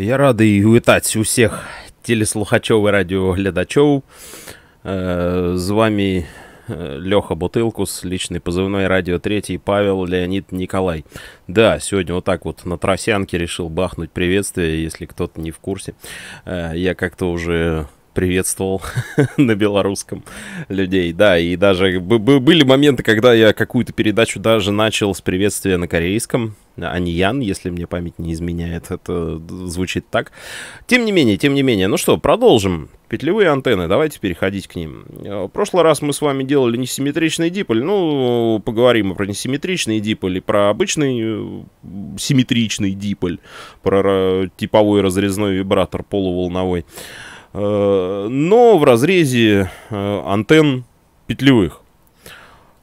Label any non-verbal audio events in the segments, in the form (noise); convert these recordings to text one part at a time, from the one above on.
Я радий вітати усіх телеслухачів і радіоглядачів. З э, вами э, Лёха Бутылкус, личный позывной Радио 3, Павел Леонид Николай. Да, сегодня вот так вот на тросянке решил бахнуть приветствие, если кто-то не в курсе. Э, я как-то уже приветствовал (laughs) на белорусском людей. Да, и даже были моменты, когда я какую-то передачу даже начал с приветствия на корейском. Аньян, если мне память не изменяет, это звучит так. Тем не менее, тем не менее, ну что, продолжим. Петлевые антенны, давайте переходить к ним. Э, в прошлый раз мы с вами делали несимметричный диполь, ну, поговорим и про несимметричный диполь, и про обычный э, симметричный диполь, про типовой разрезной вибратор полуволновой. Э, но в разрезе э, антенн петлевых.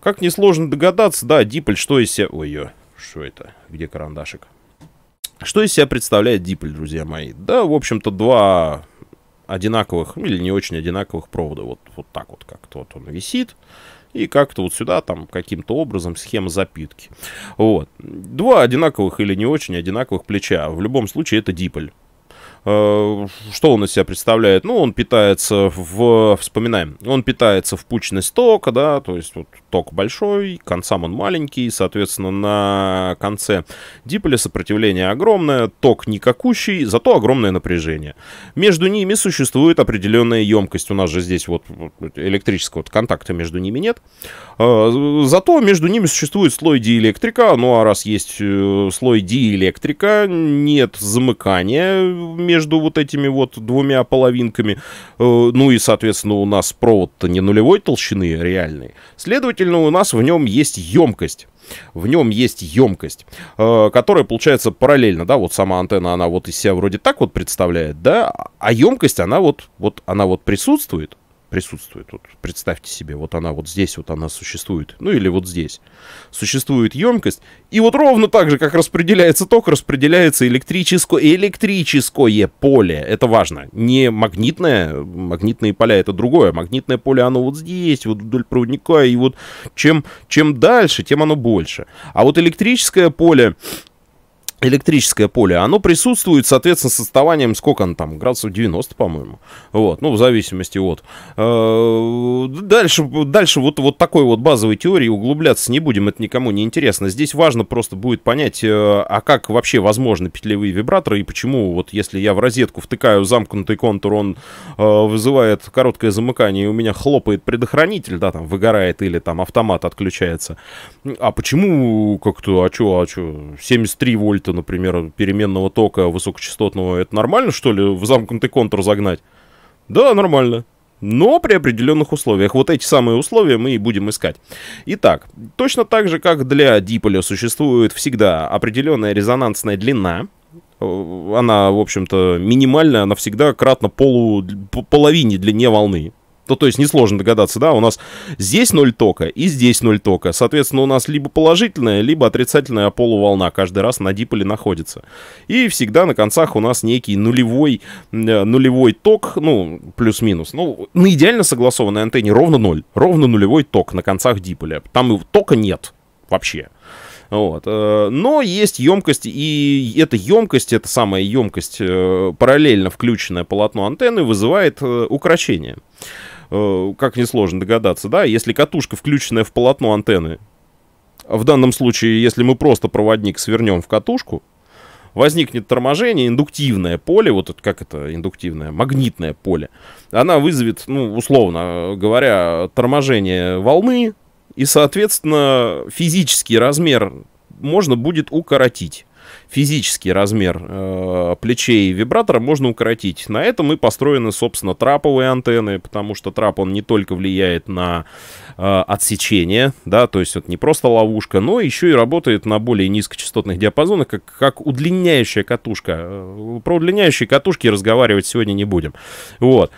Как несложно догадаться, да, диполь что из себя... ой что это? Где карандашик? Что из себя представляет диполь, друзья мои? Да, в общем-то, два одинаковых, ну, или не очень одинаковых провода. Вот, вот так вот как-то вот он висит. И как-то вот сюда там каким-то образом схема запитки. Вот. Два одинаковых или не очень одинаковых плеча. В любом случае это диполь. Э, что он из себя представляет? Ну, он питается в... Вспоминаем. Он питается в пучность тока, да, то есть вот ток большой, концам он маленький, соответственно, на конце диполя сопротивление огромное, ток никакущий, зато огромное напряжение. Между ними существует определенная емкость. У нас же здесь вот электрического контакта между ними нет. Э, зато между ними существует слой диэлектрика, ну а раз есть э, слой диэлектрика, нет замыкания между вот этими вот двумя половинками, э, ну и, соответственно, у нас провод-то не нулевой толщины реальный, следовательно, у нас в нем есть емкость. В нем есть емкость, которая получается параллельно, да, вот сама антенна, она вот из себя вроде так вот представляет, да, а емкость, она вот, вот, она вот присутствует, присутствует. Вот представьте себе, вот она вот здесь, вот она существует. Ну или вот здесь. Существует емкость. И вот ровно так же, как распределяется ток, распределяется электрическое, электрическое поле. Это важно. Не магнитное. Магнитные поля это другое. Магнитное поле, оно вот здесь, вот вдоль проводника. И вот чем, чем дальше, тем оно больше. А вот электрическое поле, электрическое поле, оно присутствует, соответственно, с отставанием, сколько оно там, градусов 90, по-моему, вот, ну, в зависимости от. Э, дальше, дальше вот, вот такой вот базовой теории углубляться не будем, это никому не интересно. Здесь важно просто будет понять, э, а как вообще возможны петлевые вибраторы и почему, вот, если я в розетку втыкаю замкнутый контур, он э, вызывает короткое замыкание, и у меня хлопает предохранитель, да, там, выгорает или там автомат отключается. А почему как-то, а чё, а чё, 73 вольта например, переменного тока высокочастотного, это нормально, что ли, в замкнутый контур загнать? Да, нормально. Но при определенных условиях. Вот эти самые условия мы и будем искать. Итак, точно так же, как для диполя существует всегда определенная резонансная длина, э, она, в общем-то, минимальная, она всегда кратно полу, половине длине волны. То, ну, то есть несложно догадаться, да, у нас здесь ноль тока и здесь ноль тока. Соответственно, у нас либо положительная, либо отрицательная полуволна каждый раз на диполе находится. И всегда на концах у нас некий нулевой, э, нулевой ток, ну, плюс-минус. Ну, на идеально согласованной антенне ровно ноль, ровно нулевой ток на концах диполя. Там и тока нет вообще. Вот. Э, но есть емкость, и эта емкость, эта самая емкость, э, параллельно включенное полотно антенны, вызывает укорочение. Э, как несложно догадаться, да, если катушка, включенная в полотно антенны, в данном случае, если мы просто проводник свернем в катушку, возникнет торможение, индуктивное поле, вот это как это индуктивное, магнитное поле, она вызовет, ну, условно говоря, торможение волны, и, соответственно, физический размер можно будет укоротить физический размер э, плечей вибратора можно укоротить. На этом и построены, собственно, траповые антенны, потому что трап, он не только влияет на э, отсечение, да, то есть это не просто ловушка, но еще и работает на более низкочастотных диапазонах, как, как удлиняющая катушка. Э, про удлиняющие катушки разговаривать сегодня не будем. Вот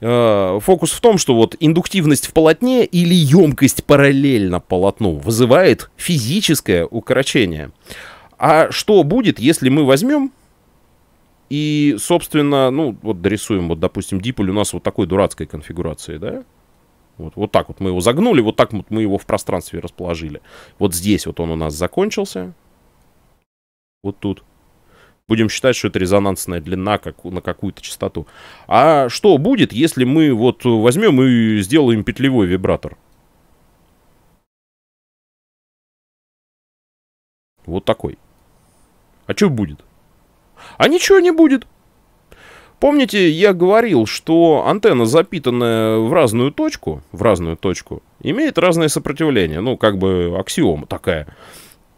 э, фокус в том, что вот индуктивность в полотне или емкость параллельно полотну вызывает физическое укорочение. А что будет, если мы возьмем и, собственно, ну, вот дорисуем, вот, допустим, диполь у нас вот такой дурацкой конфигурации, да? Вот, вот так вот мы его загнули, вот так вот мы его в пространстве расположили. Вот здесь вот он у нас закончился. Вот тут. Будем считать, что это резонансная длина как, на какую-то частоту. А что будет, если мы вот возьмем и сделаем петлевой вибратор? Вот такой. А что будет? А ничего не будет. Помните, я говорил, что антенна, запитанная в разную точку, в разную точку, имеет разное сопротивление. Ну, как бы аксиома такая.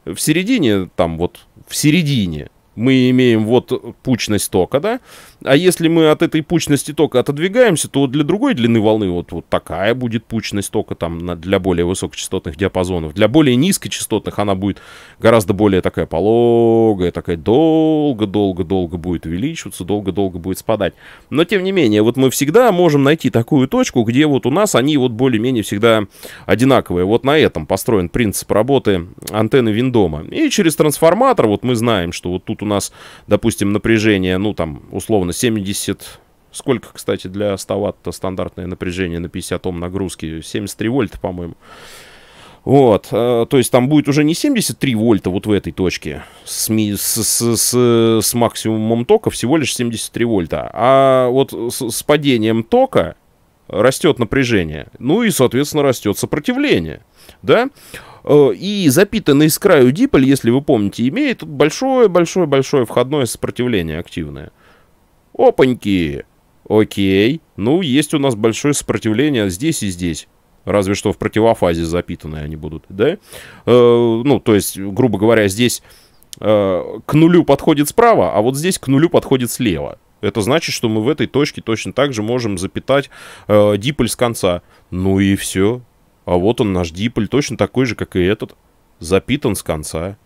В середине, там вот, в середине мы имеем вот пучность тока, да? А если мы от этой пучности тока отодвигаемся, то для другой длины волны вот, вот такая будет пучность тока там для более высокочастотных диапазонов. Для более низкочастотных она будет гораздо более такая пологая, такая долго-долго-долго будет увеличиваться, долго-долго будет спадать. Но тем не менее, вот мы всегда можем найти такую точку, где вот у нас они вот более-менее всегда одинаковые. Вот на этом построен принцип работы антенны Виндома. И через трансформатор вот мы знаем, что вот тут у нас, допустим, напряжение, ну, там, условно, 70... Сколько, кстати, для 100 ватт стандартное напряжение на 50 Ом нагрузки? 73 вольта, по-моему. Вот, э, то есть там будет уже не 73 вольта вот в этой точке с, с, с, с максимумом тока всего лишь 73 вольта, а вот с, с падением тока растет напряжение, ну и, соответственно, растет сопротивление, да? Э, и запитанный с краю диполь, если вы помните, имеет большое-большое-большое входное сопротивление активное. Опаньки! Окей. Ну, есть у нас большое сопротивление здесь и здесь. Разве что в противофазе запитанные они будут, да? Э, ну, то есть, грубо говоря, здесь э, к нулю подходит справа, а вот здесь к нулю подходит слева. Это значит, что мы в этой точке точно так же можем запитать э, диполь с конца. Ну и все. А вот он наш диполь, точно такой же, как и этот. Запитан с конца.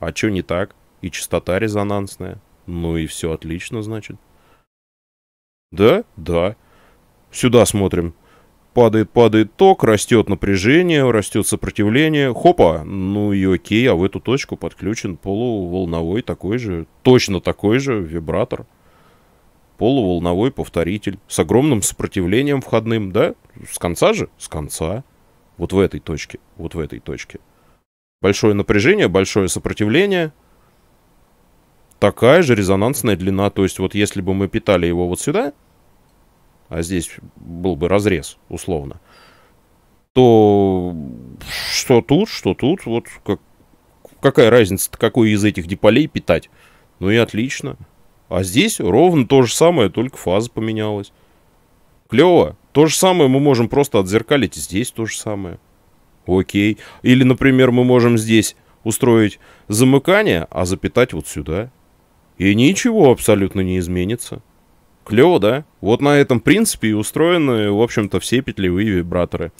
А чё не так? И частота резонансная. Ну и всё, отлично, значит. Да, да. Сюда смотрим. Падает, падает ток, растёт напряжение, растёт сопротивление. Хопа, ну и окей, а в эту точку подключен полуволновой такой же, точно такой же вибратор. Полуволновой повторитель с огромным сопротивлением входным, да? С конца же? С конца. Вот в этой точке, вот в этой точке. Большое напряжение, большое сопротивление. Такая же резонансная длина. То есть вот если бы мы питали его вот сюда, а здесь был бы разрез, условно, то что тут, что тут, вот как, какая разница, какой из этих диполей питать? Ну и отлично. А здесь ровно то же самое, только фаза поменялась. Клево. То же самое мы можем просто отзеркалить. Здесь то же самое. Окей. Или, например, мы можем здесь устроить замыкание, а запитать вот сюда. И ничего абсолютно не изменится. Клево, да? Вот на этом принципе и устроены, в общем-то, все петлевые вибраторы.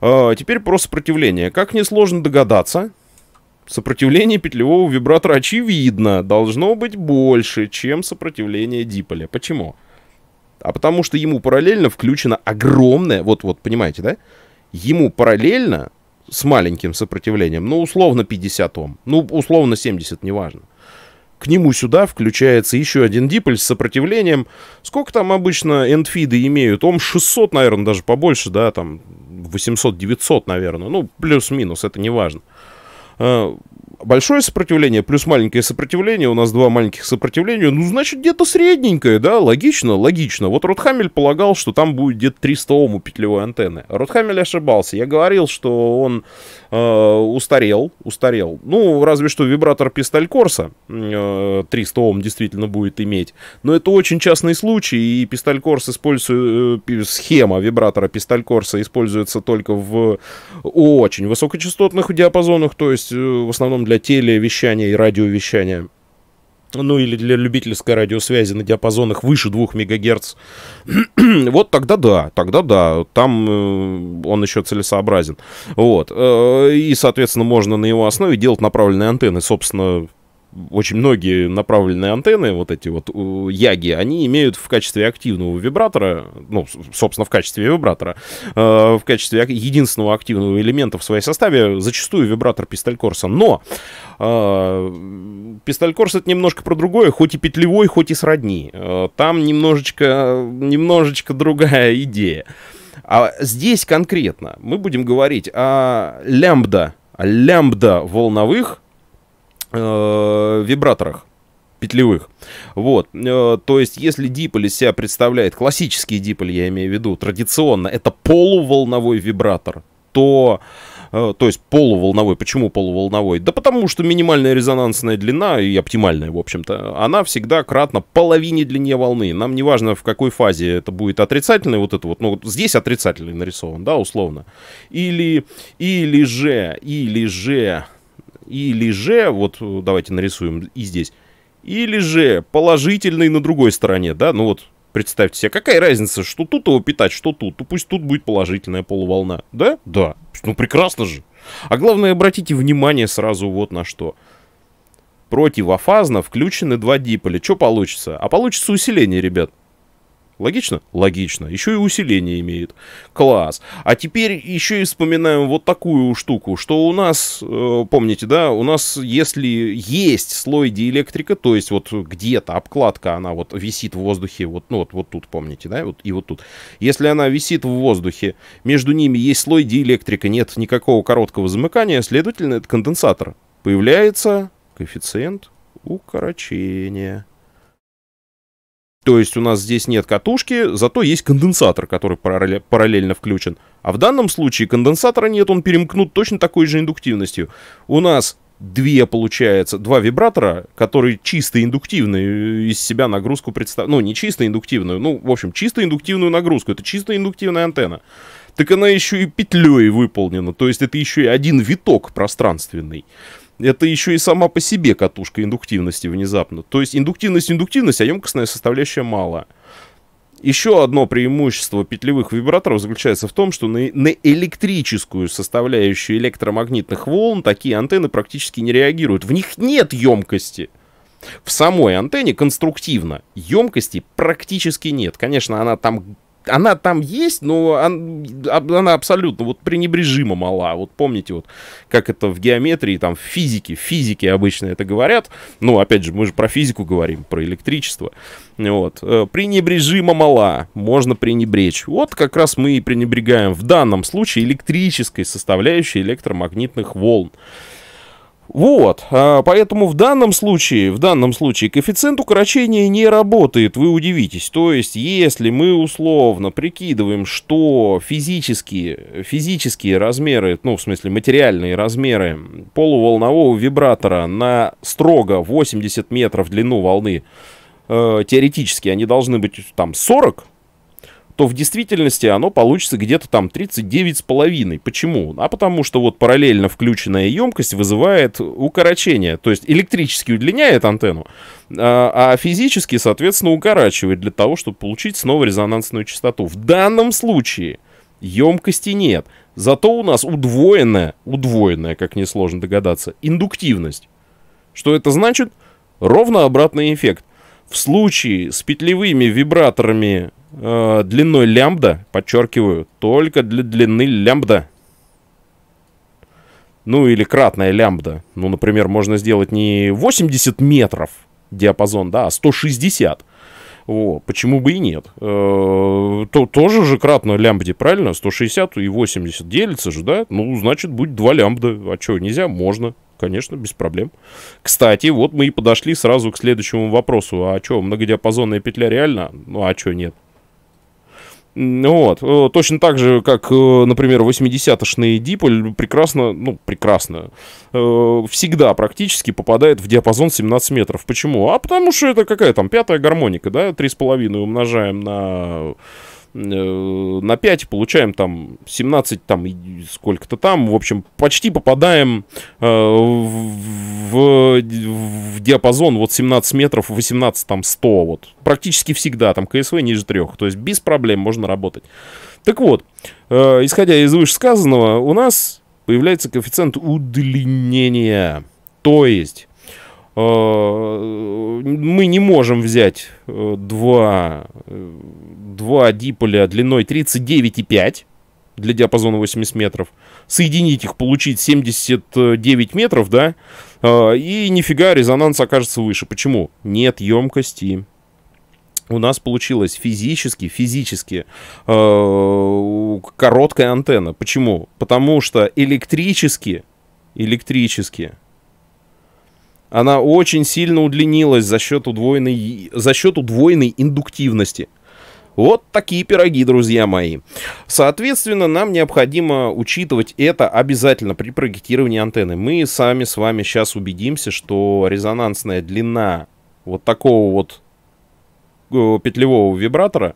А, теперь про сопротивление. Как несложно догадаться, сопротивление петлевого вибратора, очевидно, должно быть больше, чем сопротивление диполя. Почему? Почему? а потому что ему параллельно включено огромное, вот, вот, понимаете, да? Ему параллельно с маленьким сопротивлением, ну, условно 50 Ом, ну, условно 70, неважно. К нему сюда включается еще один диполь с сопротивлением. Сколько там обычно эндфиды имеют? Ом 600, наверное, даже побольше, да, там 800-900, наверное. Ну, плюс-минус, это не важно. А, большое сопротивление плюс маленькое сопротивление, у нас два маленьких сопротивления, ну, значит, где-то средненькое, да, логично, логично. Вот Ротхамель полагал, что там будет где-то 300 Ом у петлевой антенны. Ротхамель ошибался. Я говорил, что он э, устарел, устарел. Ну, разве что вибратор пистоль Корса э, 300 Ом действительно будет иметь. Но это очень частный случай, и пистоль Корс использует, э, схема вибратора пистоль Корса используется только в очень высокочастотных диапазонах, то есть э, в основном для телевещания и радиовещания ну или для любительской радиосвязи на диапазонах выше 2 МГц, (clears throat) вот тогда да, тогда да, там э, он еще целесообразен. Вот. Э, и, соответственно, можно на его основе делать направленные антенны, собственно, очень многие направленные антенны, вот эти вот яги, они имеют в качестве активного вибратора, ну, собственно, в качестве вибратора, э, в качестве единственного активного элемента в своей составе зачастую вибратор пистоль Но э, это немножко про другое, хоть и петлевой, хоть и сродни. Э, там немножечко, немножечко другая идея. А здесь конкретно мы будем говорить о лямбда, о лямбда волновых э, вибраторах петлевых. Вот. Э, то есть, если диполь из себя представляет, классический диполь, я имею в виду, традиционно, это полуволновой вибратор, то э, то есть полуволновой. Почему полуволновой? Да потому что минимальная резонансная длина и оптимальная, в общем-то, она всегда кратно половине длине волны. Нам не важно, в какой фазе это будет отрицательный, вот это вот, ну, здесь отрицательный нарисован, да, условно. Или, или же, или же, или же, вот э, давайте нарисуем и здесь, или же положительный на другой стороне, да, ну вот представьте себе, какая разница, что тут его питать, что тут, то ну, пусть тут будет положительная полуволна, да? Да, ну прекрасно же. А главное, обратите внимание сразу вот на что. Противофазно включены два диполя, что получится? А получится усиление, ребят. Логично? Логично. Еще и усиление имеет. Класс. А теперь еще и вспоминаем вот такую штуку, что у нас, э, помните, да, у нас если есть слой диэлектрика, то есть вот где-то обкладка, она вот висит в воздухе, вот, ну, вот, вот тут, помните, да, вот, и вот тут. Если она висит в воздухе, между ними есть слой диэлектрика, нет никакого короткого замыкания, следовательно, это конденсатор. Появляется коэффициент укорочения. То есть у нас здесь нет катушки, зато есть конденсатор, который параллельно включен. А в данном случае конденсатора нет, он перемкнут точно такой же индуктивностью. У нас две, получается, два вибратора, которые чисто индуктивные, э, из себя нагрузку представляют. Ну, не чисто индуктивную, ну, в общем, чисто индуктивную нагрузку. Это чисто индуктивная антенна. Так она еще и петлей выполнена, то есть это еще и один виток пространственный это еще и сама по себе катушка индуктивности внезапно. То есть индуктивность, индуктивность, а емкостная составляющая мало. Еще одно преимущество петлевых вибраторов заключается в том, что на, на электрическую составляющую электромагнитных волн такие антенны практически не реагируют. В них нет емкости. В самой антенне конструктивно емкости практически нет. Конечно, она там она там есть, но она, абсолютно вот пренебрежимо мала. Вот помните, вот как это в геометрии, там в физике, в физике обычно это говорят. Ну, опять же, мы же про физику говорим, про электричество. Вот. Э, пренебрежимо мала, можно пренебречь. Вот как раз мы и пренебрегаем в данном случае электрической составляющей электромагнитных волн. Вот, а, поэтому в данном случае, в данном случае коэффициент укорочения не работает, вы удивитесь. То есть, если мы условно прикидываем, что физические, физические размеры, ну, в смысле, материальные размеры полуволнового вибратора на строго 80 метров длину волны, э, теоретически они должны быть там 40 то в действительности оно получится где-то там 39,5. Почему? А потому что вот параллельно включенная емкость вызывает укорочение, то есть электрически удлиняет антенну, а, а физически, соответственно, укорачивает для того, чтобы получить снова резонансную частоту. В данном случае емкости нет. Зато у нас удвоенная, удвоенная, как несложно догадаться, индуктивность. Что это значит? Ровно обратный эффект. В случае с петлевыми вибраторами э, длиной лямбда, подчеркиваю, только для длины лямбда. Ну или кратная лямбда. Ну, например, можно сделать не 80 метров диапазон, да, а 160. О, почему бы и нет? Э, то, тоже же кратно лямбде, правильно? 160 и 80 делится же, да? Ну, значит, будет 2 лямбда. А что, нельзя? Можно. Конечно, без проблем. Кстати, вот мы и подошли сразу к следующему вопросу. А что, многодиапазонная петля реально? Ну, а что, нет? Вот. Э, точно так же, как, э, например, 80-шный Диполь прекрасно, ну, прекрасно, э, всегда практически попадает в диапазон 17 метров. Почему? А потому что это какая там пятая гармоника, да, 3,5 умножаем на Э, на 5 получаем там 17 там сколько-то там в общем почти попадаем э, в, в диапазон вот 17 метров 18 там 100 вот практически всегда там КСВ ниже 3 то есть без проблем можно работать так вот э, исходя из вышесказанного у нас появляется коэффициент удлинения то есть Э, мы не можем взять э, два, э, два диполя длиной 39,5 для диапазона 80 метров, соединить их, получить 79 метров, да, и нифига резонанс окажется выше. Почему? Нет емкости у нас получилось физически, физически э, короткая антенна. Почему? Потому что электрически, электрически она очень сильно удлинилась за счет удвоенной, за счет удвоенной индуктивности. Вот такие пироги, друзья мои. Соответственно, нам необходимо учитывать это обязательно при проектировании антенны. Мы сами с вами сейчас убедимся, что резонансная длина вот такого вот э, петлевого вибратора,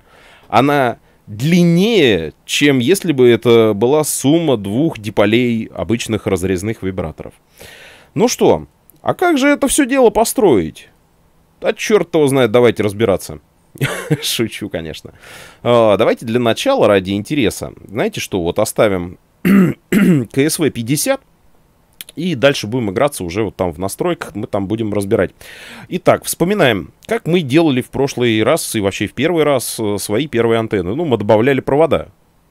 она длиннее, чем если бы это была сумма двух диполей обычных разрезных вибраторов. Ну что, а как же это все дело построить? А черт его знает, давайте разбираться. (laughs) Шучу, конечно. А, давайте для начала, ради интереса, знаете что, вот оставим (clears throat) КСВ 50, и дальше будем играться уже вот там в настройках, мы там будем разбирать. Итак, вспоминаем, как мы делали в прошлый раз и вообще в первый раз э, свои первые антенны. Ну, мы добавляли провода.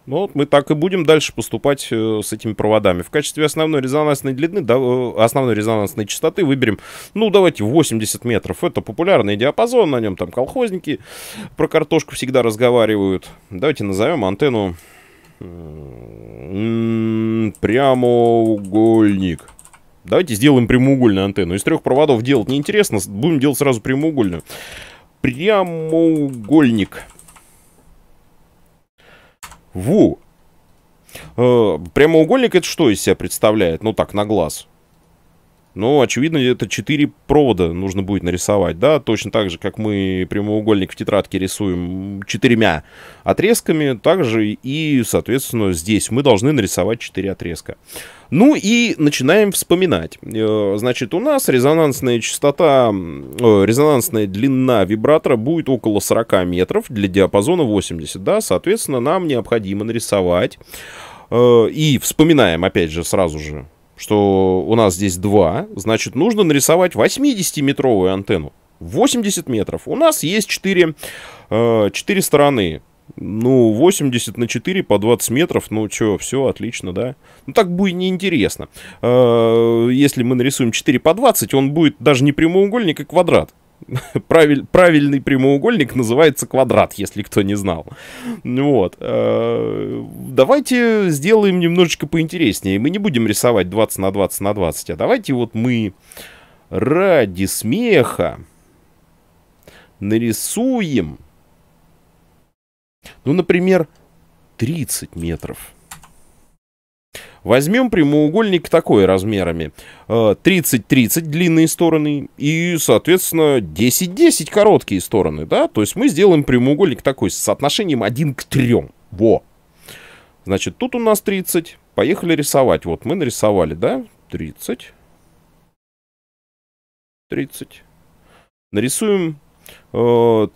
Ну вот мы так и будем дальше поступать э, с этими проводами. В качестве основной резонансной длины, да, э, основной резонансной частоты выберем, ну давайте 80 метров. Это популярный диапазон, на нем там колхозники про картошку всегда разговаривают. Давайте назовем антенну прямоугольник. Давайте сделаем прямоугольную антенну. Из трех проводов делать неинтересно, будем делать сразу прямоугольную. Прямоугольник. Ву. Э, прямоугольник это что из себя представляет? Ну так, на глаз. Но, очевидно, это 4 провода нужно будет нарисовать, да, точно так же, как мы прямоугольник в тетрадке рисуем четырьмя отрезками, также и, соответственно, здесь мы должны нарисовать 4 отрезка. Ну и начинаем вспоминать. Э, значит, у нас резонансная частота, э, резонансная длина вибратора будет около 40 метров для диапазона 80, да, соответственно, нам необходимо нарисовать э, и вспоминаем, опять же, сразу же что у нас здесь два, значит, нужно нарисовать 80-метровую антенну. 80 метров. У нас есть 4, 4 э, стороны. Ну, 80 на 4 по 20 метров, ну что, все отлично, да? Ну, так будет неинтересно. Э, если мы нарисуем 4 по 20, он будет даже не прямоугольник, а квадрат. (laughs) правиль, правильный прямоугольник называется квадрат, если кто не знал. Вот. Э, давайте сделаем немножечко поинтереснее. Мы не будем рисовать 20 на 20 на 20, а давайте вот мы ради смеха нарисуем, ну, например, 30 метров. Возьмем прямоугольник такой размерами. 30-30 э, длинные стороны и, соответственно, 10-10 короткие стороны, да? То есть мы сделаем прямоугольник такой с соотношением 1 к 3. Во! Значит, тут у нас 30. Поехали рисовать. Вот мы нарисовали, да? 30. 30. Нарисуем э,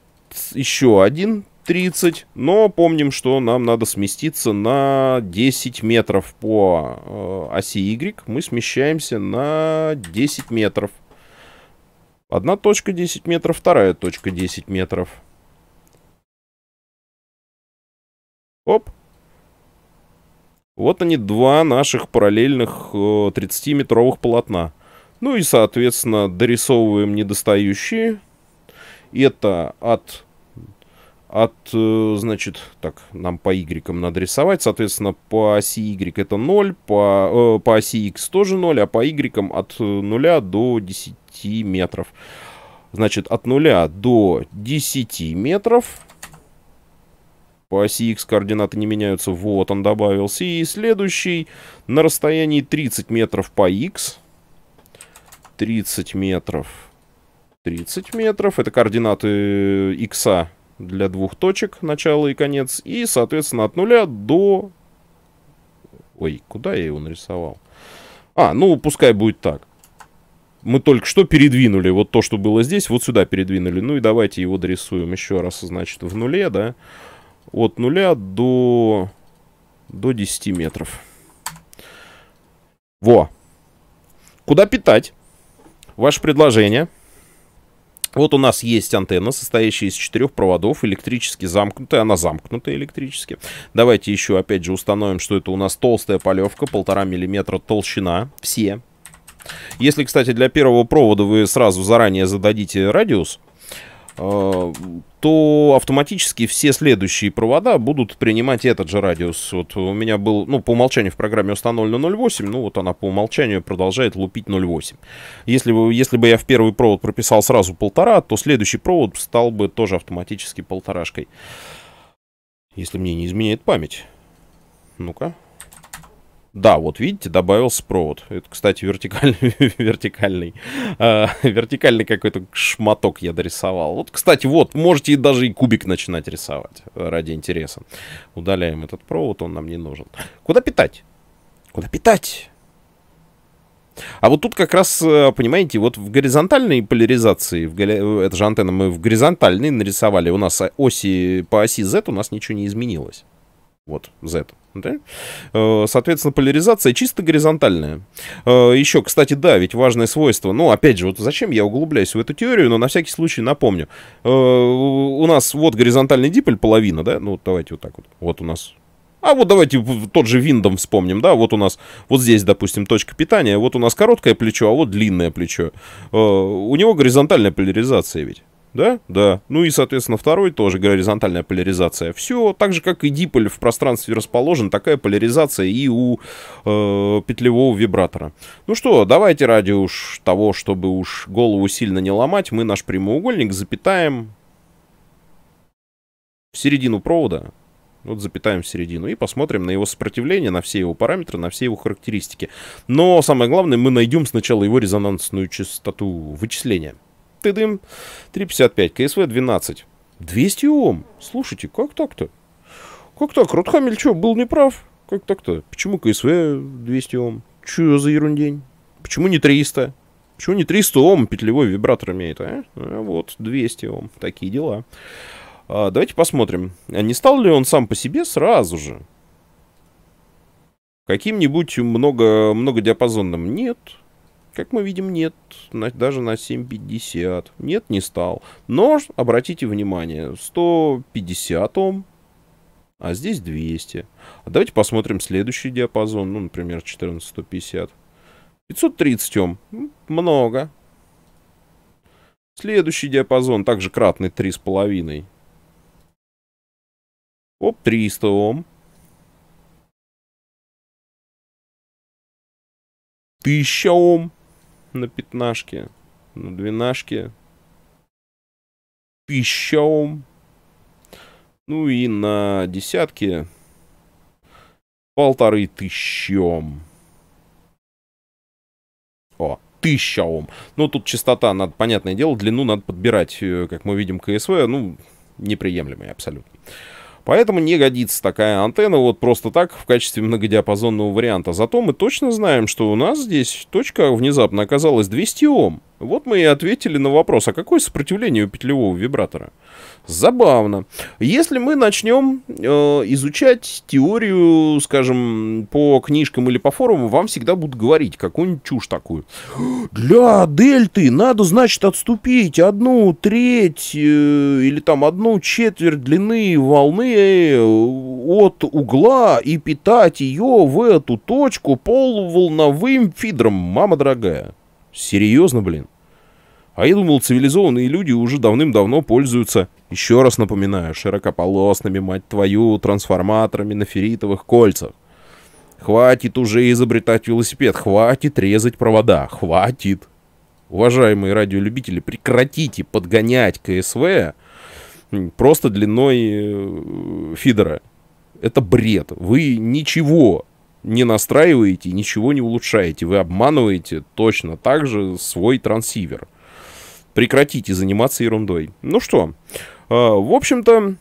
еще один 30, но помним, что нам надо сместиться на 10 метров по э, оси Y. Мы смещаемся на 10 метров. Одна точка 10 метров, вторая точка 10 метров. Оп. Вот они, два наших параллельных э, 30-метровых полотна. Ну и, соответственно, дорисовываем недостающие. Это от от, э, значит, так, нам по Y надрисовать, соответственно, по оси Y это 0, по, э, по оси X тоже 0, а по Y от 0 э, до 10 метров. Значит, от 0 до 10 метров по оси X координаты не меняются, вот он добавился. И следующий на расстоянии 30 метров по X, 30 метров 30 метров. Это координаты икса э, для двух точек, начало и конец, и, соответственно, от нуля до... Ой, куда я его нарисовал? А, ну, пускай будет так. Мы только что передвинули вот то, что было здесь, вот сюда передвинули. Ну и давайте его дорисуем еще раз, значит, в нуле, да? От нуля до, до 10 метров. Во! Куда питать? Ваше предложение? Вот у нас есть антенна, состоящая из четырех проводов, электрически замкнутая, она замкнутая электрически. Давайте еще, опять же, установим, что это у нас толстая полевка, полтора миллиметра толщина, все. Если, кстати, для первого провода вы сразу заранее зададите радиус, Э, то автоматически все следующие провода будут принимать этот же радиус. Вот у меня был, ну, по умолчанию в программе установлено 0,8, ну, вот она по умолчанию продолжает лупить 0,8. Если, бы, если бы я в первый провод прописал сразу полтора, то следующий провод стал бы тоже автоматически полторашкой. Если мне не изменяет память. Ну-ка. Да, вот видите, добавился провод. Это, кстати, вертикальный, (laughs) вертикальный, э, вертикальный какой-то шматок я дорисовал. Вот, кстати, вот, можете даже и кубик начинать рисовать э, ради интереса. Удаляем этот провод, он нам не нужен. Куда питать? Куда питать? А вот тут как раз, э, понимаете, вот в горизонтальной поляризации, в, э, это же антенна, мы в горизонтальной нарисовали, у нас оси, по оси Z у нас ничего не изменилось. Вот, Z. Да? Э, соответственно, поляризация чисто горизонтальная. Э, Еще, кстати, да, ведь важное свойство. Ну, опять же, вот зачем я углубляюсь в эту теорию, но на всякий случай напомню. Э, у нас вот горизонтальный диполь, половина, да? Ну, давайте вот так вот. Вот у нас а вот давайте тот же виндом вспомним, да, вот у нас, вот здесь, допустим, точка питания, вот у нас короткое плечо, а вот длинное плечо. У него горизонтальная поляризация ведь. Да? Да. Ну и, соответственно, второй тоже горизонтальная поляризация. Все так же, как и диполь в пространстве расположен, такая поляризация и у э, петлевого вибратора. Ну что, давайте ради уж того, чтобы уж голову сильно не ломать, мы наш прямоугольник запитаем в середину провода. Вот запитаем в середину и посмотрим на его сопротивление, на все его параметры, на все его характеристики. Но самое главное, мы найдем сначала его резонансную частоту вычисления ты дым. 3,55. КСВ 12. 200 Ом. Слушайте, как так-то? Как так? Ротхамель что, был неправ? Как так-то? Почему КСВ 200 Ом? чё за ерундень? Почему не 300? Почему не 300 Ом петлевой вибратор имеет, а? а вот, 200 Ом. Такие дела. А, давайте посмотрим. А не стал ли он сам по себе сразу же? Каким-нибудь много, многодиапазонным? Нет. Как мы видим, нет, на, даже на 7,50. Нет, не стал. Но, обратите внимание, 150 Ом, а здесь 200. А давайте посмотрим следующий диапазон, ну, например, 14150. 530 Ом, много. Следующий диапазон, также кратный 3,5. Оп, 300 Ом. 1000 Ом на пятнашке, на двенашке, пищаум, ну и на десятке полторы тысячам. О, тысяча ом. Но ну, тут частота, надо, понятное дело, длину надо подбирать, э, как мы видим, КСВ, ну, неприемлемый абсолютно. Поэтому не годится такая антенна вот просто так в качестве многодиапазонного варианта. Зато мы точно знаем, что у нас здесь точка внезапно оказалась 200 Ом. Вот мы и ответили на вопрос, а какое сопротивление у петлевого вибратора? Забавно. Если мы начнем э, изучать теорию, скажем, по книжкам или по форуму, вам всегда будут говорить какую-нибудь чушь такую. Для дельты надо, значит, отступить одну треть э, или там одну четверть длины волны э, от угла и питать ее в эту точку полуволновым фидром, мама дорогая. Серьезно, блин? А я думал, цивилизованные люди уже давным-давно пользуются, еще раз напоминаю, широкополосными, мать твою, трансформаторами на ферритовых кольцах. Хватит уже изобретать велосипед, хватит резать провода, хватит. Уважаемые радиолюбители, прекратите подгонять КСВ просто длиной э, фидера. Это бред. Вы ничего не настраиваете, ничего не улучшаете. Вы обманываете точно так же свой трансивер. Прекратите заниматься ерундой. Ну что, э, в общем-то,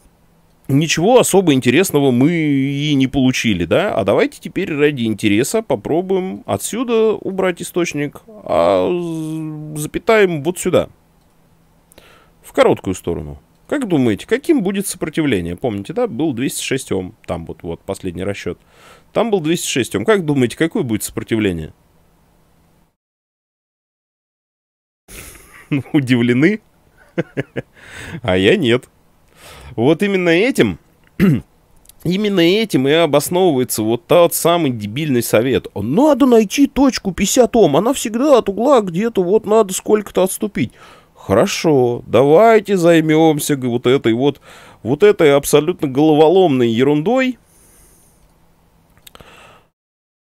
ничего особо интересного мы и не получили, да? А давайте теперь ради интереса попробуем отсюда убрать источник, а запитаем вот сюда. В короткую сторону. Как думаете, каким будет сопротивление? Помните, да, был 206 Ом, там вот, вот последний расчет. Там был 206. Ом, как думаете, какое будет сопротивление? Ну, удивлены? (laughs) А я нет. Вот именно этим, (clears throat) именно этим и обосновывается вот тот самый дебильный совет. Надо найти точку 50 Ом, она всегда от угла где-то, вот надо сколько-то отступить. Хорошо, давайте займемся вот этой вот, вот этой абсолютно головоломной ерундой,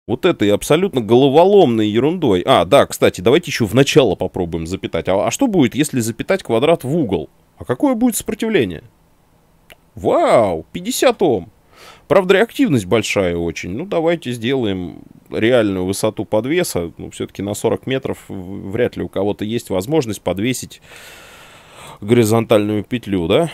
вот этой абсолютно головоломной ерундой. А, да, кстати, давайте еще в начало попробуем запитать. А, а что будет, если запитать квадрат в угол? А какое будет сопротивление? Вау, 50 Ом. Правда, реактивность большая очень. Ну, давайте сделаем реальную высоту подвеса. Ну, все-таки на 40 метров вряд ли у кого-то есть возможность подвесить горизонтальную петлю, да?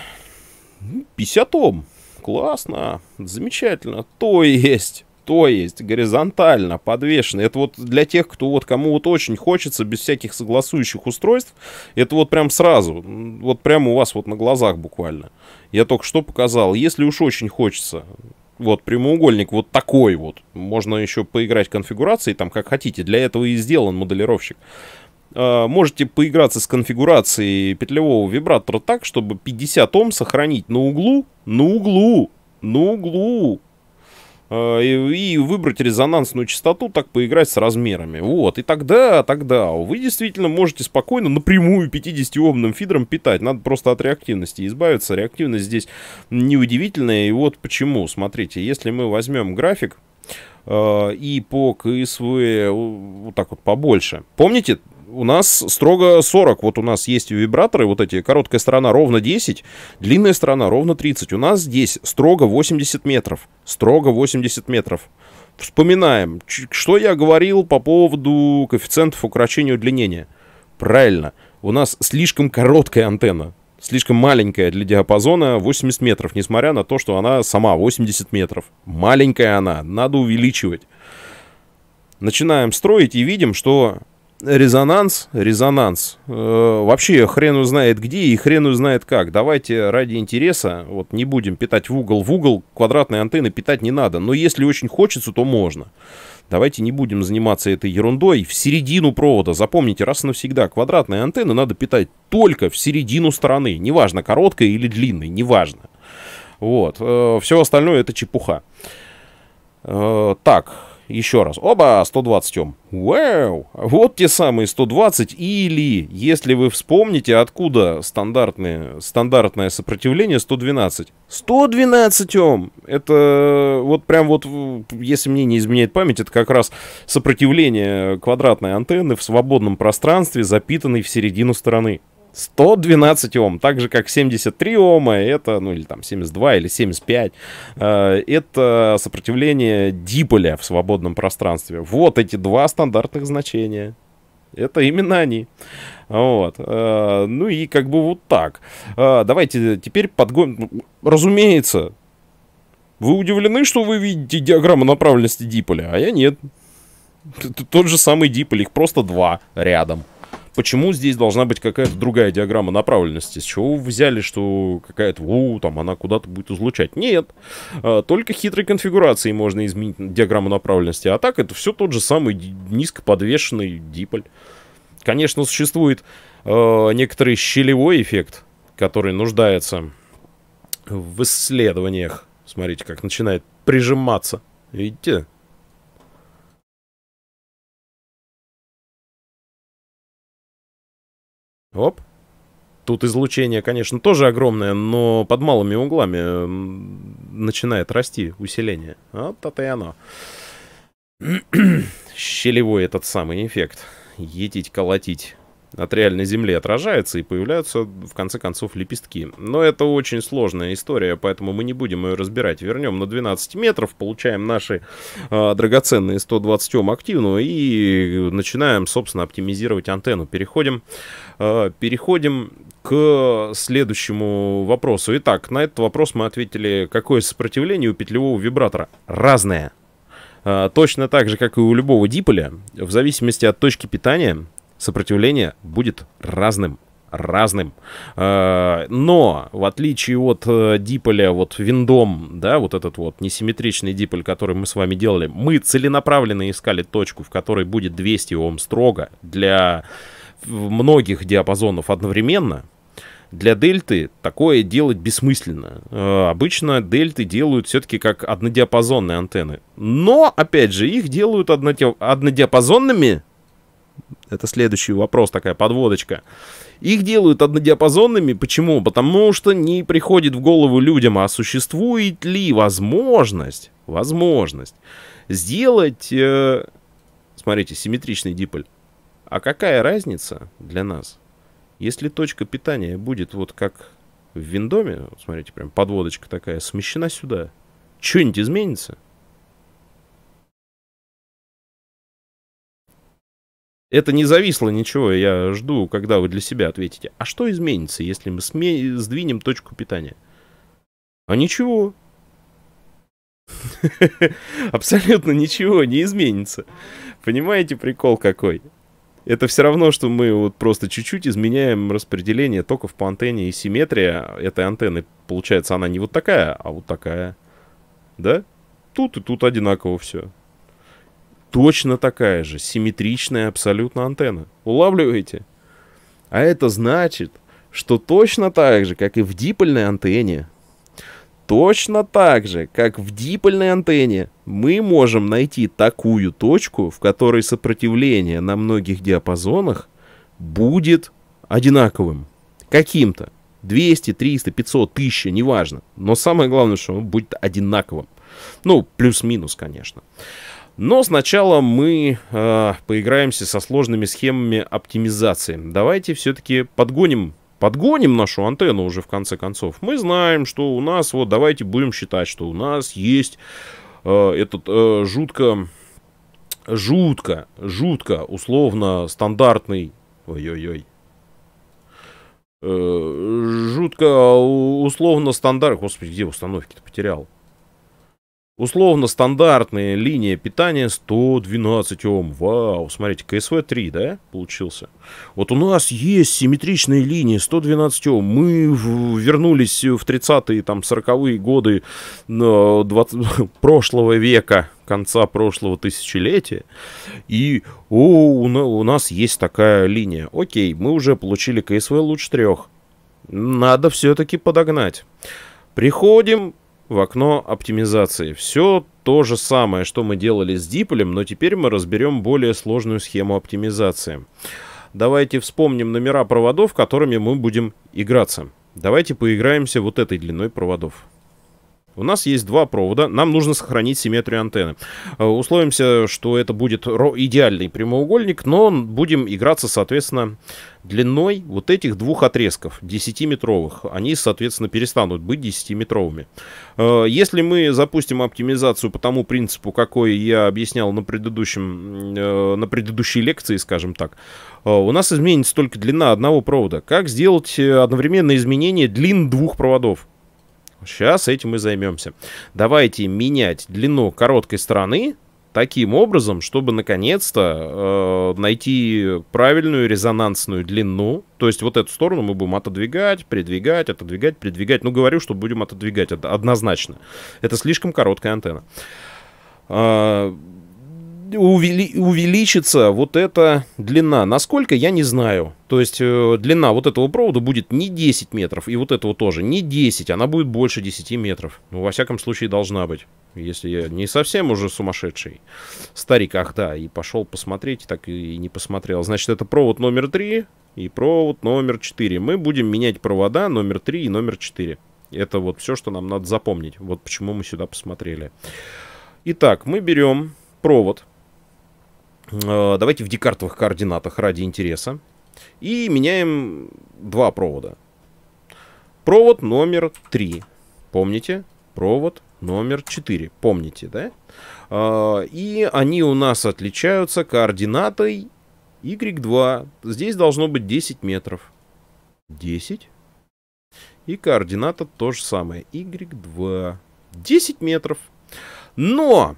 50 ну, Ом. Классно, замечательно. То есть то есть горизонтально подвешенный Это вот для тех, кто вот кому вот очень хочется, без всяких согласующих устройств, это вот прям сразу, вот прямо у вас вот на глазах буквально. Я только что показал, если уж очень хочется, вот прямоугольник вот такой вот, можно еще поиграть конфигурацией там как хотите, для этого и сделан моделировщик. А, можете поиграться с конфигурацией петлевого вибратора так, чтобы 50 Ом сохранить на углу, на углу, на углу, Э, и выбрать резонансную частоту, так поиграть с размерами. Вот, и тогда, тогда вы действительно можете спокойно напрямую 50-омным фидером питать. Надо просто от реактивности избавиться. Реактивность здесь неудивительная, и вот почему. Смотрите, если мы возьмем график, э, и по КСВ э, вот так вот побольше. Помните, у нас строго 40. Вот у нас есть вибраторы, вот эти, короткая сторона ровно 10, длинная сторона ровно 30. У нас здесь строго 80 метров. Строго 80 метров. Вспоминаем, что я говорил по поводу коэффициентов укорочения удлинения. Правильно, у нас слишком короткая антенна. Слишком маленькая для диапазона 80 метров, несмотря на то, что она сама 80 метров. Маленькая она, надо увеличивать начинаем строить и видим, что резонанс, резонанс. Э, вообще хрен узнает где и хрен узнает как. Давайте ради интереса, вот не будем питать в угол в угол, квадратные антенны питать не надо. Но если очень хочется, то можно. Давайте не будем заниматься этой ерундой. В середину провода, запомните, раз и навсегда, квадратные антенны надо питать только в середину стороны. Неважно, короткой или длинной, неважно. Вот, э, все остальное это чепуха. Э, так, еще раз. Оба, 120 Ом. Вау! Вот те самые 120 или, если вы вспомните, откуда стандартные, стандартное сопротивление 112. 112 Ом! Это вот прям вот, если мне не изменяет память, это как раз сопротивление квадратной антенны в свободном пространстве, запитанной в середину стороны. 112 Ом, так же как 73 Ома, это, ну или там 72 или 75, э, это сопротивление диполя в свободном пространстве. Вот эти два стандартных значения. Это именно они. Вот. Э, ну и как бы вот так. Э, давайте теперь подгоним. Разумеется, вы удивлены, что вы видите диаграмму направленности диполя, а я нет. Тот же самый диполь, их просто два рядом. Почему здесь должна быть какая-то другая диаграмма направленности? С чего вы взяли, что какая-то, о, там она куда-то будет излучать? Нет, а, только хитрой конфигурации можно изменить диаграмму направленности. А так это все тот же самый низкоподвешенный диполь. Конечно, существует э, некоторый щелевой эффект, который нуждается в исследованиях. Смотрите, как начинает прижиматься. Видите? Оп. Тут излучение, конечно, тоже огромное, но под малыми углами начинает расти усиление. Вот это и оно. (clears throat) Щелевой этот самый эффект. едить, колотить от реальной земли отражается и появляются, в конце концов, лепестки. Но это очень сложная история, поэтому мы не будем ее разбирать. Вернем на 12 метров, получаем наши э, драгоценные 120 Ом активную и начинаем, собственно, оптимизировать антенну. Переходим, э, переходим к следующему вопросу. Итак, на этот вопрос мы ответили, какое сопротивление у петлевого вибратора? Разное. А, точно так же, как и у любого диполя, в зависимости от точки питания, сопротивление будет разным разным. Э, но, в отличие от э, диполя, вот виндом, да, вот этот вот несимметричный диполь, который мы с вами делали, мы целенаправленно искали точку, в которой будет 200 Ом строго для многих диапазонов одновременно. Для дельты такое делать бессмысленно. Э, обычно дельты делают все-таки как однодиапазонные антенны. Но, опять же, их делают однодиапазонными это следующий вопрос, такая подводочка. Их делают однодиапазонными. Почему? Потому что не приходит в голову людям, а существует ли возможность, возможность сделать, э, смотрите, симметричный диполь. А какая разница для нас, если точка питания будет вот как в виндоме, смотрите, прям подводочка такая, смещена сюда, что-нибудь изменится? Это не зависло ничего, я жду, когда вы для себя ответите. А что изменится, если мы сме... сдвинем точку питания? А ничего. (laughs) Абсолютно ничего не изменится. Понимаете, прикол какой? Это все равно, что мы вот просто чуть-чуть изменяем распределение токов по антенне и симметрия этой антенны. Получается, она не вот такая, а вот такая. Да? Тут и тут одинаково все. Точно такая же, симметричная абсолютно антенна. Улавливаете? А это значит, что точно так же, как и в дипольной антенне, точно так же, как в дипольной антенне, мы можем найти такую точку, в которой сопротивление на многих диапазонах будет одинаковым. Каким-то. 200, 300, 500, 1000, неважно. Но самое главное, что он будет одинаковым. Ну, плюс-минус, конечно. Конечно. Но сначала мы э, поиграемся со сложными схемами оптимизации. Давайте все-таки подгоним, подгоним нашу антенну уже в конце концов. Мы знаем, что у нас, вот давайте будем считать, что у нас есть э, этот э, жутко, жутко, жутко условно стандартный... Ой-ой-ой э, жутко условно стандарт. Господи, где установки-то потерял? Условно стандартная линия питания 112 Ом. Вау, смотрите, КСВ-3, да, получился? Вот у нас есть симметричные линии 112 Ом. Мы вернулись в 30-е, там, 40-е годы 20 э, (laughs) прошлого века, конца прошлого тысячелетия. И о, у нас есть такая линия. Окей, мы уже получили КСВ лучше трех. Надо все-таки подогнать. Приходим, в окно оптимизации. Все то же самое, что мы делали с диполем, но теперь мы разберем более сложную схему оптимизации. Давайте вспомним номера проводов, которыми мы будем играться. Давайте поиграемся вот этой длиной проводов. У нас есть два провода, нам нужно сохранить симметрию антенны. Э, условимся, что это будет идеальный прямоугольник, но будем играться, соответственно, длиной вот этих двух отрезков, 10-метровых. Они, соответственно, перестанут быть 10-метровыми. Э, если мы запустим оптимизацию по тому принципу, какой я объяснял на, предыдущем, э, на предыдущей лекции, скажем так, у нас изменится только длина одного провода. Как сделать одновременное изменение длин двух проводов? Сейчас этим и займемся. Давайте менять длину короткой стороны таким образом, чтобы наконец-то э, найти правильную резонансную длину. То есть вот эту сторону мы будем отодвигать, придвигать, отодвигать, придвигать. Ну, говорю, что будем отодвигать однозначно. Это слишком короткая антенна. А, увели, увеличится вот эта длина. Насколько, я не знаю. То есть э, длина вот этого провода будет не 10 метров, и вот этого тоже не 10, она будет больше 10 метров. Ну, во всяком случае, должна быть. Если я не совсем уже сумасшедший старик, ах да, и пошел посмотреть, так и не посмотрел. Значит, это провод номер 3 и провод номер 4. Мы будем менять провода номер 3 и номер 4. Это вот все, что нам надо запомнить. Вот почему мы сюда посмотрели. Итак, мы берем провод Э, давайте в декартовых координатах ради интереса. И меняем два провода. Провод номер три, Помните? Провод номер четыре, Помните, да? Э, и они у нас отличаются координатой Y2. Здесь должно быть 10 метров. 10. И координата то же самое. Y2. 10 метров. Но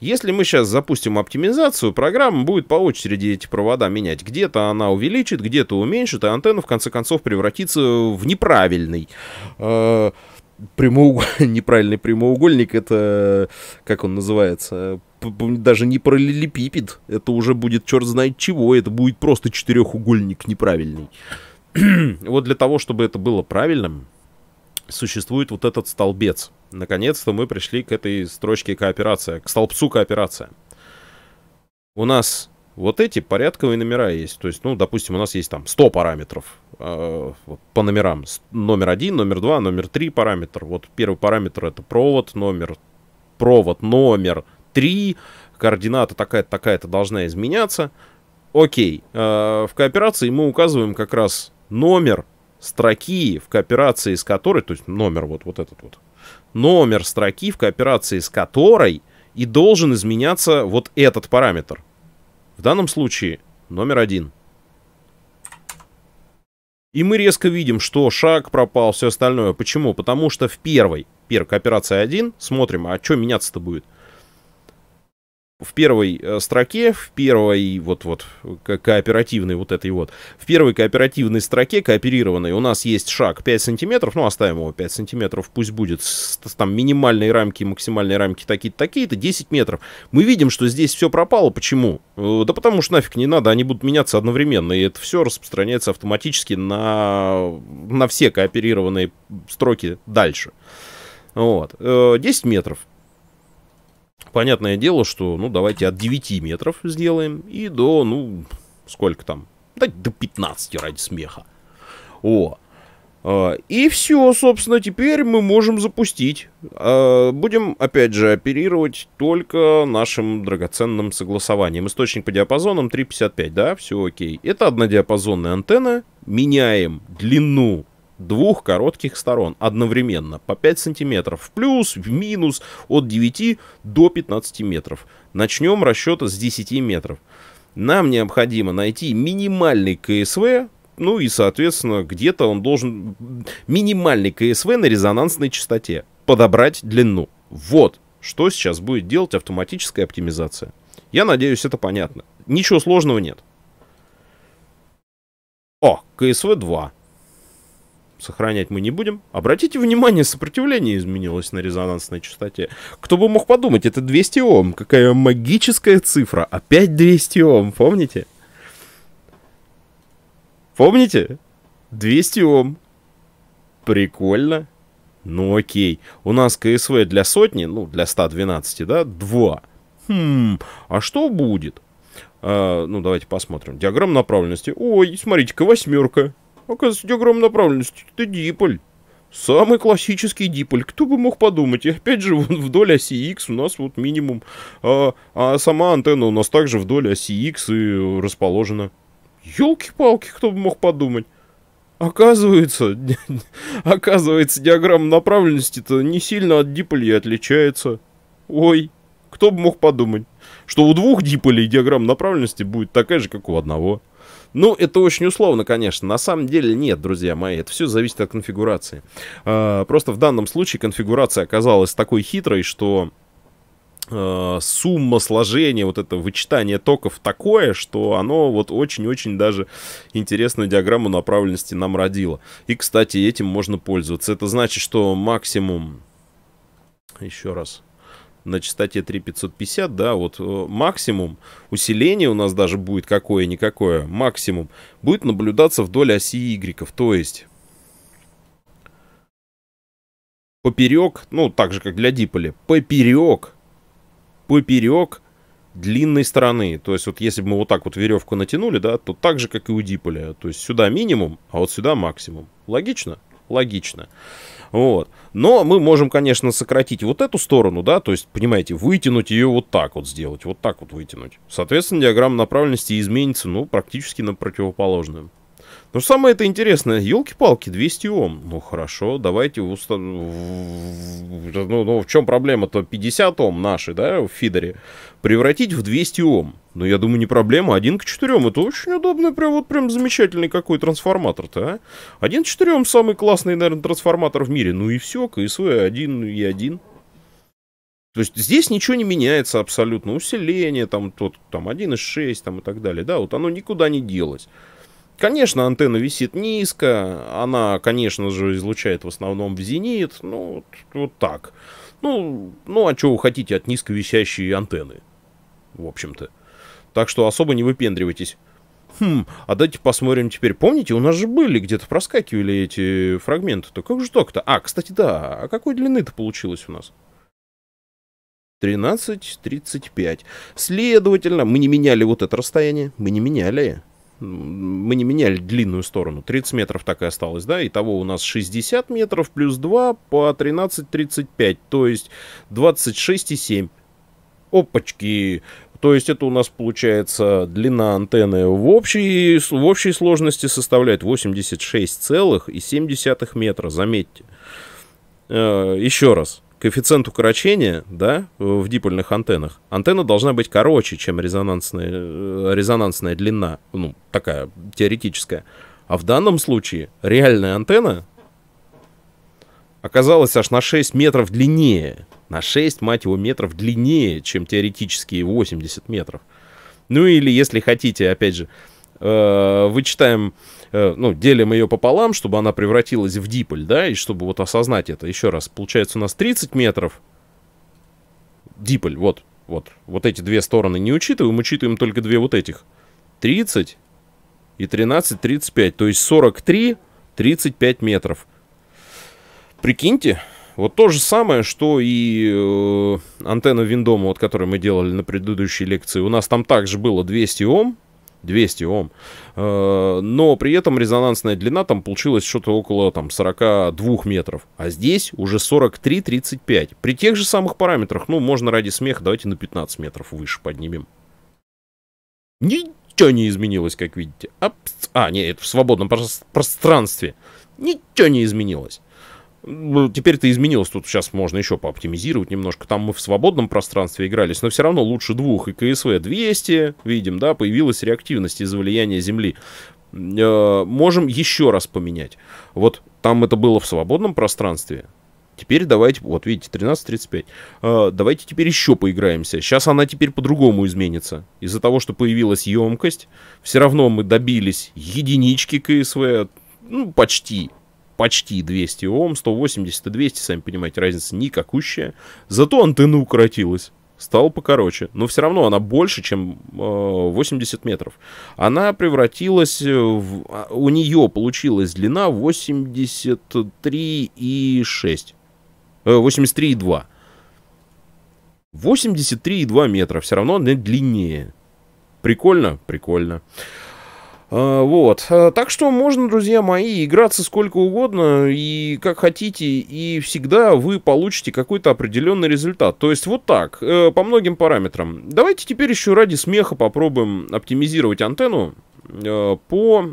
если мы сейчас запустим оптимизацию, программа будет по очереди эти провода менять. Где-то она увеличит, где-то уменьшит, и антенна в конце концов превратится в неправильный. Э, (laughs) неправильный прямоугольник, это, как он называется, даже не параллелепипед, это уже будет черт знает чего, это будет просто четырехугольник неправильный. (clears throat) вот для того, чтобы это было правильным, существует вот этот столбец. Наконец-то мы пришли к этой строчке кооперация, к столбцу кооперация. У нас вот эти порядковые номера есть. То есть, ну, допустим, у нас есть там 100 параметров э, по номерам. Номер 1, номер 2, номер 3 параметр. Вот первый параметр это провод, номер провод номер 3, координата такая-то, такая-то должна изменяться. Окей, э, в кооперации мы указываем как раз номер строки, в кооперации с которой, то есть номер вот, вот этот вот, номер строки, в кооперации с которой и должен изменяться вот этот параметр. В данном случае номер один. И мы резко видим, что шаг пропал, все остальное. Почему? Потому что в первой, первая кооперация 1, смотрим, а что меняться-то будет? в первой э, строке, в первой вот вот кооперативной вот этой вот, в первой кооперативной строке кооперированной у нас есть шаг 5 сантиметров, ну оставим его 5 сантиметров, пусть будет там минимальные рамки, максимальные рамки такие-то, такие-то, 10 метров. Мы видим, что здесь все пропало, почему? Э, да потому что нафиг не надо, они будут меняться одновременно, и это все распространяется автоматически на, на все кооперированные строки дальше. Вот. 10 э, метров. Понятное дело, что, ну, давайте от 9 метров сделаем и до, ну, сколько там? дать до 15 ради смеха. О, э, и все, собственно, теперь мы можем запустить. Э, будем, опять же, оперировать только нашим драгоценным согласованием. Источник по диапазонам 3,55, да, все окей. Это однодиапазонная антенна. Меняем длину двух коротких сторон одновременно по 5 сантиметров в плюс, в минус от 9 до 15 метров. Начнем расчета с 10 метров. Нам необходимо найти минимальный КСВ, ну и, соответственно, где-то он должен... Минимальный КСВ на резонансной частоте. Подобрать длину. Вот что сейчас будет делать автоматическая оптимизация. Я надеюсь, это понятно. Ничего сложного нет. О, КСВ 2 сохранять мы не будем. Обратите внимание, сопротивление изменилось на резонансной частоте. Кто бы мог подумать, это 200 Ом, какая магическая цифра. Опять 200 Ом, помните? Помните? 200 Ом. Прикольно. Ну окей, у нас КСВ для сотни, ну для 112, да, 2. Хм, а что будет? А, ну давайте посмотрим. Диаграмма направленности. Ой, смотрите-ка, восьмерка. Оказывается, диаграмма направленности — это диполь. Самый классический диполь. Кто бы мог подумать? И опять же, (laughs) вот вдоль оси X у нас вот минимум. А, а сама антенна у нас также вдоль оси X и расположена. Ёлки-палки, кто бы мог подумать? Оказывается, (laughs) оказывается, диаграмма направленности-то не сильно от диполя отличается. Ой, кто бы мог подумать, что у двух диполей диаграмма направленности будет такая же, как у одного. Ну, это очень условно, конечно. На самом деле нет, друзья мои. Это все зависит от конфигурации. А, просто в данном случае конфигурация оказалась такой хитрой, что а, сумма сложения, вот это вычитание токов такое, что оно вот очень-очень даже интересную диаграмму направленности нам родило. И, кстати, этим можно пользоваться. Это значит, что максимум... Еще раз на частоте 3550, да, вот э, максимум усиление у нас даже будет какое-никакое, максимум, будет наблюдаться вдоль оси Y, то есть поперек, ну, так же, как для диполя, поперек, поперек длинной стороны. То есть вот если бы мы вот так вот веревку натянули, да, то так же, как и у диполя. То есть сюда минимум, а вот сюда максимум. Логично? Логично. Логично. Вот. Но мы можем, конечно, сократить вот эту сторону, да, то есть, понимаете, вытянуть ее вот так вот сделать, вот так вот вытянуть. Соответственно, диаграмма направленности изменится, ну, практически на противоположную. Но ну, самое это интересное, елки-палки, 200 Ом. Ну хорошо, давайте в ну, ну в чем проблема-то? 50 Ом наши, да, в фидере, превратить в 200 Ом. Ну я думаю, не проблема, 1 к 4. Это очень удобный, прям вот прям замечательный какой трансформатор-то, а? 1 к 4 самый классный, наверное, трансформатор в мире. Ну и все, КСВ 1 ну и 1. То есть здесь ничего не меняется абсолютно. Усиление, там, тот, там 1.6 там, и так далее. Да, вот оно никуда не делось. Конечно, антенна висит низко, она, конечно же, излучает в основном в зенит, ну, вот так. Ну, ну а чего вы хотите от низко висящей антенны, в общем-то. Так что особо не выпендривайтесь. Хм, а давайте посмотрим теперь. Помните, у нас же были, где-то проскакивали эти фрагменты-то. Как же так-то? А, кстати, да, а какой длины-то получилось у нас? 13.35. Следовательно, мы не меняли вот это расстояние. Мы не меняли мы не меняли длинную сторону. 30 метров так и осталось, да? Итого у нас 60 метров плюс 2 по 13,35, то есть 26,7. Опачки! То есть это у нас получается длина антенны в общей, в общей сложности составляет 86,7 метра, заметьте. Э, еще раз, коэффициент укорочения, да, в дипольных антеннах, антенна должна быть короче, чем резонансная, э, резонансная длина, ну, такая теоретическая. А в данном случае реальная антенна оказалась аж на 6 метров длиннее. На 6, мать его, метров длиннее, чем теоретические 80 метров. Ну или, если хотите, опять же, э, вычитаем Э, ну, делим ее пополам, чтобы она превратилась в диполь, да, и чтобы вот осознать это. Еще раз, получается у нас 30 метров диполь, вот, вот, вот эти две стороны не учитываем, учитываем только две вот этих. 30 и 13, 35, то есть 43, 35 метров. Прикиньте, вот то же самое, что и э, антенна Виндома, вот которую мы делали на предыдущей лекции. У нас там также было 200 Ом, 200 Ом. Э, но при этом резонансная длина там получилась что-то около там 42 метров. А здесь уже 43-35. При тех же самых параметрах, ну, можно ради смеха, давайте на 15 метров выше поднимем. Ничего не изменилось, как видите. А, а нет, это в свободном пространстве. Ничего не изменилось. Теперь это изменилось, тут сейчас можно еще пооптимизировать немножко. Там мы в свободном пространстве игрались, но все равно лучше двух. И КСВ 200, видим, да, появилась реактивность из-за влияния Земли. Э, можем еще раз поменять. Вот там это было в свободном пространстве, Теперь давайте, вот видите, 13.35. Э, давайте теперь еще поиграемся. Сейчас она теперь по-другому изменится. Из-за того, что появилась емкость, все равно мы добились единички КСВ, ну, почти почти 200 Ом, 180 и 200, сами понимаете, разница никакущая. Зато антенна укоротилась. Стала покороче, но все равно она больше, чем 80 э, метров. Она превратилась, э, в, а, у нее получилась длина 83,6. 83,2. 83,2 метра, все равно она длиннее. Прикольно? Прикольно. А, вот. А, так что можно, друзья мои, играться сколько угодно и как хотите, и всегда вы получите какой-то определенный результат. То есть вот так, э, по многим параметрам. Давайте теперь еще ради смеха попробуем оптимизировать антенну э, по...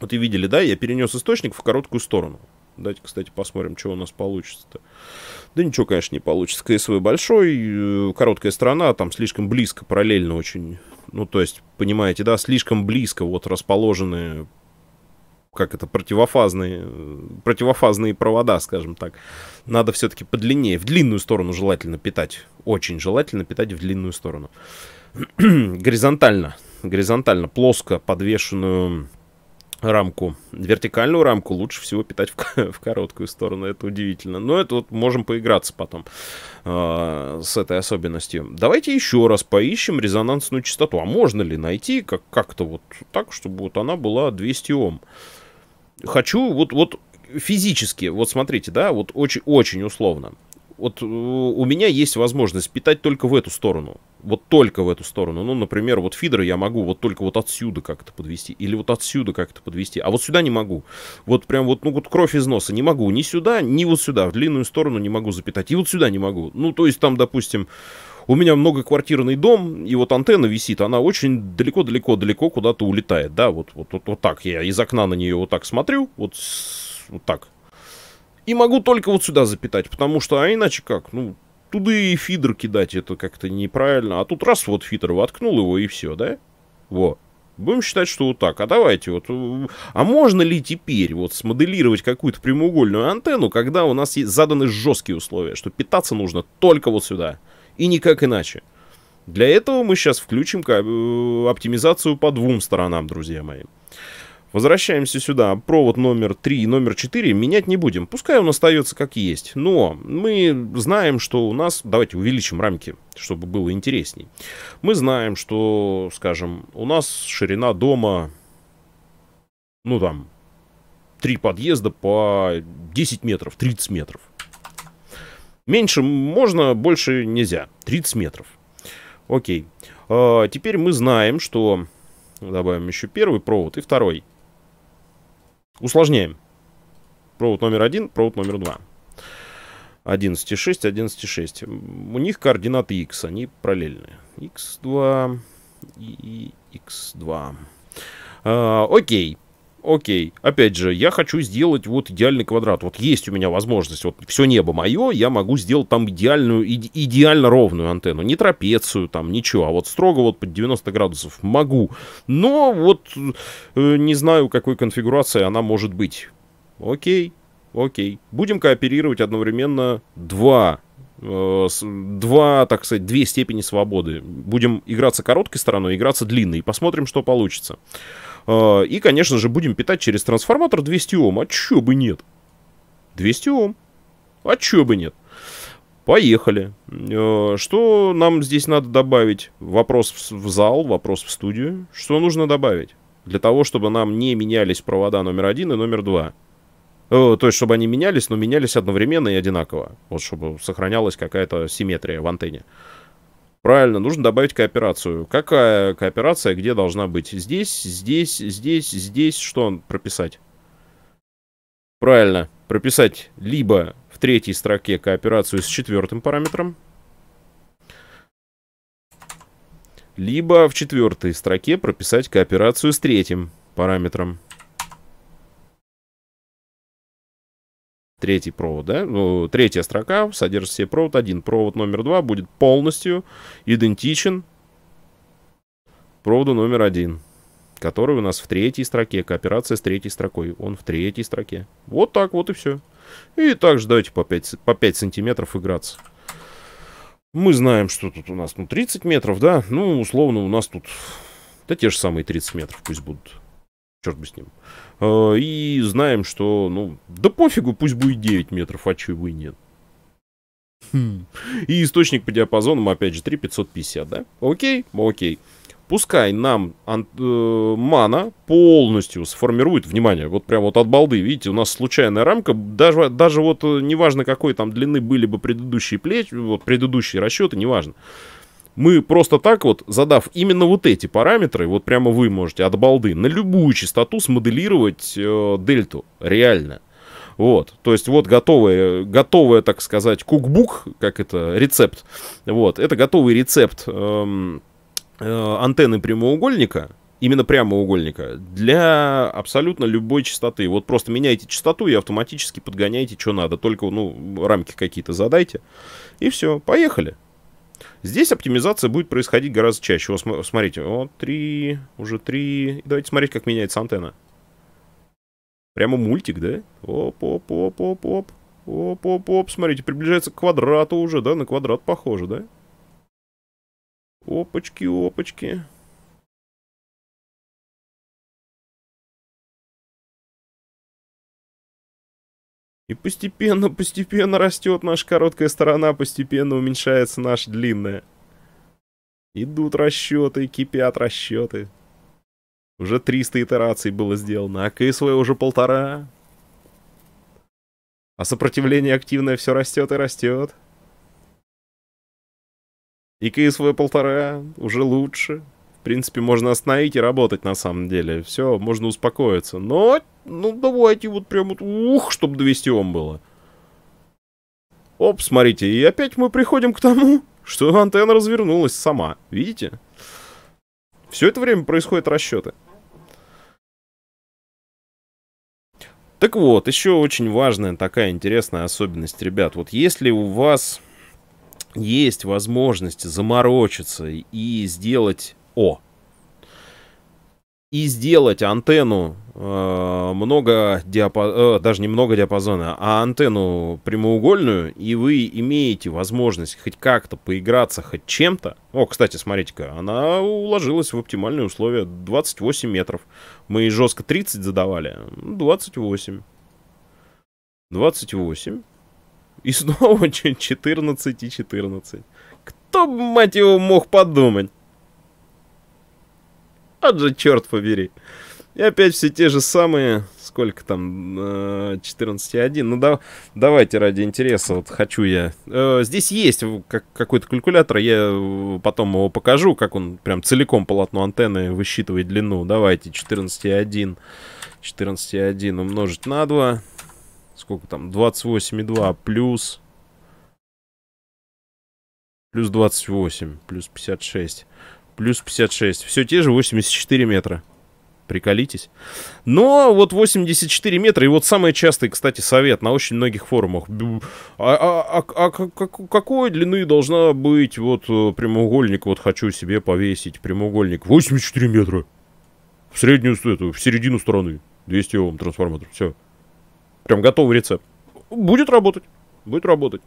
Вот и видели, да, я перенес источник в короткую сторону. Давайте, кстати, посмотрим, что у нас получится-то. Да ничего, конечно, не получится. КСВ большой, э, короткая сторона, там слишком близко, параллельно очень ну, то есть, понимаете, да, слишком близко вот расположены как это, противофазные, противофазные провода, скажем так. Надо все-таки подлиннее, в длинную сторону желательно питать. Очень желательно питать в длинную сторону. (clears throat) горизонтально, горизонтально, плоско подвешенную рамку, вертикальную рамку лучше всего питать в, (laughs) в короткую сторону. Это удивительно. Но это вот можем поиграться потом э, с этой особенностью. Давайте еще раз поищем резонансную частоту. А можно ли найти как- как-то вот так, чтобы вот она была 200 Ом? Хочу вот, вот физически, вот смотрите, да, вот очень-очень условно вот э, у меня есть возможность питать только в эту сторону. Вот только в эту сторону. Ну, например, вот фидеры я могу вот только вот отсюда как-то подвести. Или вот отсюда как-то подвести. А вот сюда не могу. Вот прям вот, ну, вот кровь из носа не могу. Ни сюда, ни вот сюда. В длинную сторону не могу запитать. И вот сюда не могу. Ну, то есть там, допустим, у меня многоквартирный дом, и вот антенна висит, она очень далеко-далеко-далеко куда-то улетает, да, вот, вот, вот, вот так я из окна на нее вот так смотрю, вот, вот так, и могу только вот сюда запитать, потому что, а иначе как, ну, туда и фидер кидать, это как-то неправильно. А тут раз вот фидер воткнул его и все, да? Во. Будем считать, что вот так. А давайте вот... Э, а можно ли теперь вот смоделировать какую-то прямоугольную антенну, когда у нас есть заданы жесткие условия, что питаться нужно только вот сюда и никак иначе? Для этого мы сейчас включим э, оптимизацию по двум сторонам, друзья мои. Возвращаемся сюда. Провод номер 3 и номер 4 менять не будем. Пускай он остается как есть. Но мы знаем, что у нас... Давайте увеличим рамки, чтобы было интересней. Мы знаем, что, скажем, у нас ширина дома... Ну там, три подъезда по 10 метров, 30 метров. Меньше можно, больше нельзя. 30 метров. Окей. А, теперь мы знаем, что... Добавим еще первый провод и второй. Усложняем. Провод номер один, провод номер два. 11,6, 11,6. У них координаты x, они параллельные. x2 и x2. Э, а, окей, окей, опять же, я хочу сделать вот идеальный квадрат. Вот есть у меня возможность, вот все небо мое, я могу сделать там идеальную, иде, идеально ровную антенну. Не трапецию там, ничего, а вот строго вот под 90 градусов могу. Но вот э, не знаю, какой конфигурации она может быть. Окей, окей. Будем кооперировать одновременно два э, два, так сказать, две степени свободы. Будем играться короткой стороной, играться длинной, посмотрим, что получится. А, и, конечно же, будем питать через трансформатор 200 Ом. А чё бы нет? 200 Ом. А чё бы нет? Поехали. А, что нам здесь надо добавить? Вопрос в зал, вопрос в студию. Что нужно добавить? Для того, чтобы нам не менялись провода номер один и номер два. Э, то есть, чтобы они менялись, но менялись одновременно и одинаково. Вот чтобы сохранялась какая-то симметрия в антенне. Uh, Правильно, нужно добавить кооперацию. Какая кооперация, где должна быть? Здесь, здесь, здесь, здесь. Что он прописать? Правильно, прописать либо в третьей строке кооперацию с четвертым параметром, либо в четвертой строке прописать кооперацию с третьим параметром. третий провод, да, ну, третья строка содержит все провод один. Провод номер два будет полностью идентичен проводу номер один, который у нас в третьей строке, кооперация с третьей строкой. Он в третьей строке. Вот так вот и все. И также давайте по 5, по 5 сантиметров играться. Мы знаем, что тут у нас ну 30 метров, да? Ну, условно, у нас тут да те же самые 30 метров пусть будут черт бы с ним. Э, и знаем, что, ну, да пофигу, пусть будет 9 метров, а чего бы и нет. Хм. И источник по диапазонам, опять же, 3550, да? Окей, окей. Пускай нам ан- э- мана полностью сформирует, внимание, вот прям вот от балды, видите, у нас случайная рамка, даже, даже вот э, неважно какой там длины были бы предыдущие плечи, вот предыдущие расчеты, неважно мы просто так вот, задав именно вот эти параметры, вот прямо вы можете от балды на любую частоту смоделировать э, дельту, реально. Вот, то есть вот готовая, готовая, так сказать, кукбук, как это, рецепт, вот, это готовый рецепт э, э, антенны прямоугольника, именно прямоугольника, для абсолютно любой частоты. Вот просто меняйте частоту и автоматически подгоняйте, что надо, только, ну, рамки какие-то задайте, и все, поехали. Здесь оптимизация будет происходить гораздо чаще. Вот смотрите, вот три, уже три. Давайте смотреть, как меняется антенна. Прямо мультик, да? Оп-оп-оп-оп-оп. Оп-оп-оп, смотрите, приближается к квадрату уже, да? На квадрат похоже, да? Опачки, опачки. И постепенно, постепенно растет наша короткая сторона, постепенно уменьшается наша длинная. Идут расчеты, кипят расчеты. Уже 300 итераций было сделано, а КСВ уже полтора. А сопротивление активное все растет и растет. И КСВ полтора уже лучше. В принципе, можно остановить и работать на самом деле. Все, можно успокоиться. Но, ну, давайте вот прям вот, ух, чтобы 200 Ом было. Оп, смотрите, и опять мы приходим к тому, (laughs) что антенна развернулась сама. Видите? Все это время происходят расчеты. Так вот, еще очень важная такая интересная особенность, ребят. Вот если у вас есть возможность заморочиться и сделать о. И сделать антенну э, много диапазона, э, даже не много диапазона, а антенну прямоугольную, и вы имеете возможность хоть как-то поиграться, хоть чем-то. О, кстати, смотрите-ка, она уложилась в оптимальные условия 28 метров. Мы жестко 30 задавали, 28. 28. И снова 14 (laughs) и 14. Кто бы, мать его, мог подумать? Вот же, черт побери. И опять все те же самые, сколько там, 14,1. Э, ну, да, давайте ради интереса, вот хочу я. Э, здесь есть какой-то калькулятор, я э, потом его покажу, как он прям целиком полотно антенны высчитывает длину. Давайте, 14,1. 14,1 умножить на 2. Сколько там? 28,2 плюс... Плюс 28, плюс 56 плюс 56. Все те же 84 метра. Приколитесь. Но вот 84 метра, и вот самый частый, кстати, совет на очень многих форумах. А, а, а, а какой длины должна быть вот э, прямоугольник? Вот хочу себе повесить прямоугольник. 84 метра. В среднюю, эту, в середину стороны. 200 Ом трансформатор. Все. Прям готовый рецепт. Будет работать. Будет работать.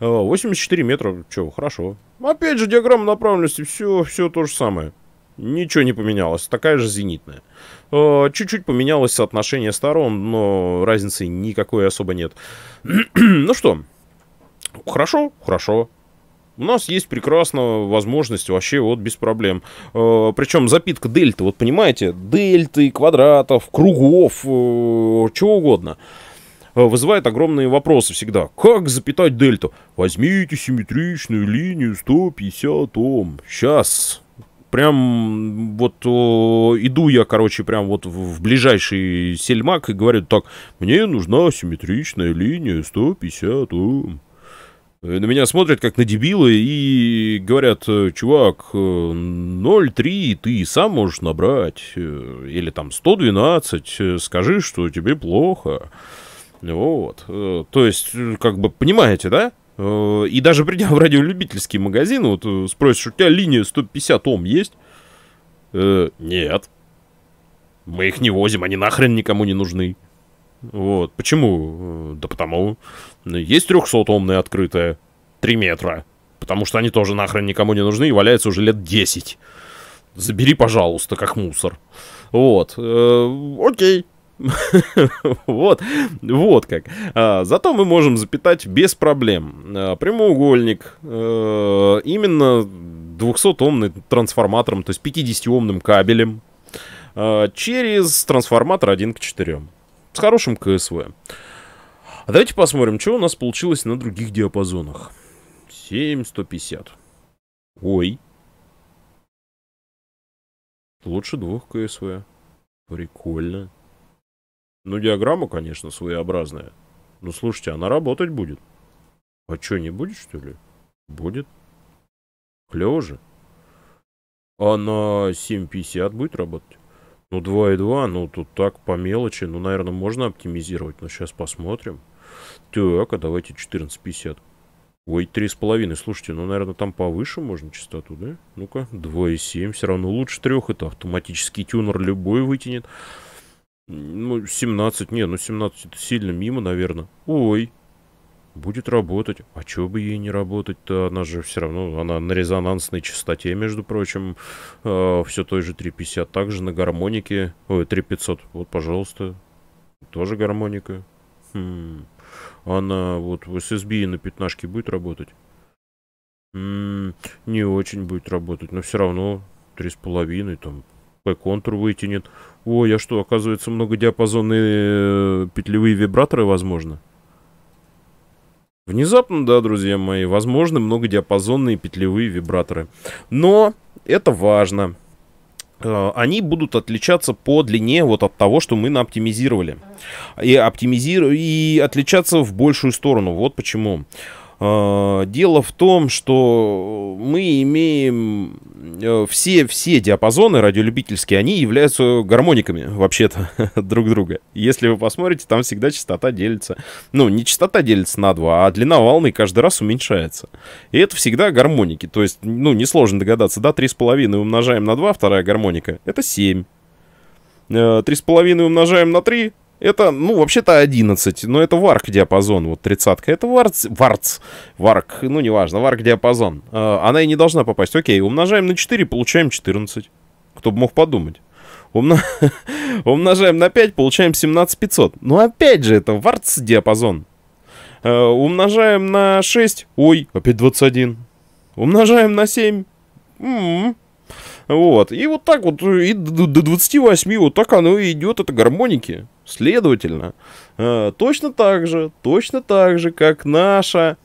84 э, метра, что, хорошо. Опять же, диаграмма направленности, все, все то же самое. Ничего не поменялось, такая же зенитная. Э, чуть-чуть поменялось соотношение сторон, но разницы никакой особо нет. (clears throat) ну что, хорошо, хорошо. У нас есть прекрасная возможность вообще вот без проблем. Э, причем запитка дельты, вот понимаете, дельты, квадратов, кругов, э, чего угодно. Э, вызывает огромные вопросы всегда. Как запитать дельту? Возьмите симметричную линию 150 Ом. Сейчас, прям вот о, э, иду я, короче, прям вот в, в ближайший сельмак и говорю так, мне нужна симметричная линия 150 ом. Э, на меня смотрят как на дебилы и говорят, чувак, 0,3 ты сам можешь набрать, или там 112, скажи, что тебе плохо. Вот. Э, то есть, э, как бы, понимаете, да? Э, и даже придя в радиолюбительский магазин, вот спросишь, у тебя линия 150 Ом есть? Э, нет. Мы их не возим, они нахрен никому не нужны. Вот. Почему? Да потому. Есть 300-омная открытая. 3 метра. Потому что они тоже нахрен никому не нужны и валяются уже лет 10. Забери, пожалуйста, как мусор. Вот. Э, окей. (laughs) вот, вот как. А, зато мы можем запитать без проблем. А, прямоугольник э, именно 200-омным трансформатором, то есть 50-омным кабелем а, через трансформатор 1 к 4. С хорошим КСВ. А давайте посмотрим, что у нас получилось на других диапазонах. 7150. Ой. Лучше двух КСВ. Прикольно. Ну, диаграмма, конечно, своеобразная. Ну, слушайте, она работать будет. А что, не будет, что ли? Будет. Клево же. А на 7.50 будет работать? Ну, 2.2, ну, тут так по мелочи. Ну, наверное, можно оптимизировать, но сейчас посмотрим. Так, а давайте 14.50. Ой, 3,5. Слушайте, ну, наверное, там повыше можно частоту, да? Ну-ка, 2,7. Все равно лучше трех. Это автоматический тюнер любой вытянет. Ну, 17, не, ну 17 это сильно мимо, наверное. Ой, будет работать. А чего бы ей не работать-то? Она же все равно, она на резонансной частоте, между прочим, э, все той же 350, также на гармонике. Ой, 3500, вот, пожалуйста, тоже гармоника. Хм. Она вот в SSB на пятнашке будет работать? М -м, не очень будет работать, но все равно 3,5, там, P-контур вытянет. Ой, я а что, оказывается, многодиапазонные э, петлевые вибраторы возможно? Внезапно, да, друзья мои, возможны многодиапазонные петлевые вибраторы. Но это важно. Э, они будут отличаться по длине вот от того, что мы наоптимизировали. И, оптимизиру... и отличаться в большую сторону. Вот почему. Почему? А, дело в том, что мы имеем э, все, все диапазоны радиолюбительские, они являются гармониками вообще-то (laughs) друг друга. Если вы посмотрите, там всегда частота делится. Ну, не частота делится на два, а длина волны каждый раз уменьшается. И это всегда гармоники. То есть, ну, несложно догадаться, да, 3,5 умножаем на 2, вторая гармоника, это 7. 3,5 э, умножаем на 3, это, ну, вообще-то 11, но это варк диапазон, вот 30 это варц, варц, варк, ну, неважно, варк диапазон. Э, она и не должна попасть. Окей, умножаем на 4, получаем 14. Кто бы мог подумать. Умно... (laughs) умножаем на 5, получаем 17500. Ну, опять же, это варц диапазон. Э, умножаем на 6, ой, опять 21. Умножаем на 7, м-м, вот. И вот так вот, э, и до 28, вот так оно и идет, это гармоники. Следовательно, э, точно так же, точно так же, как наша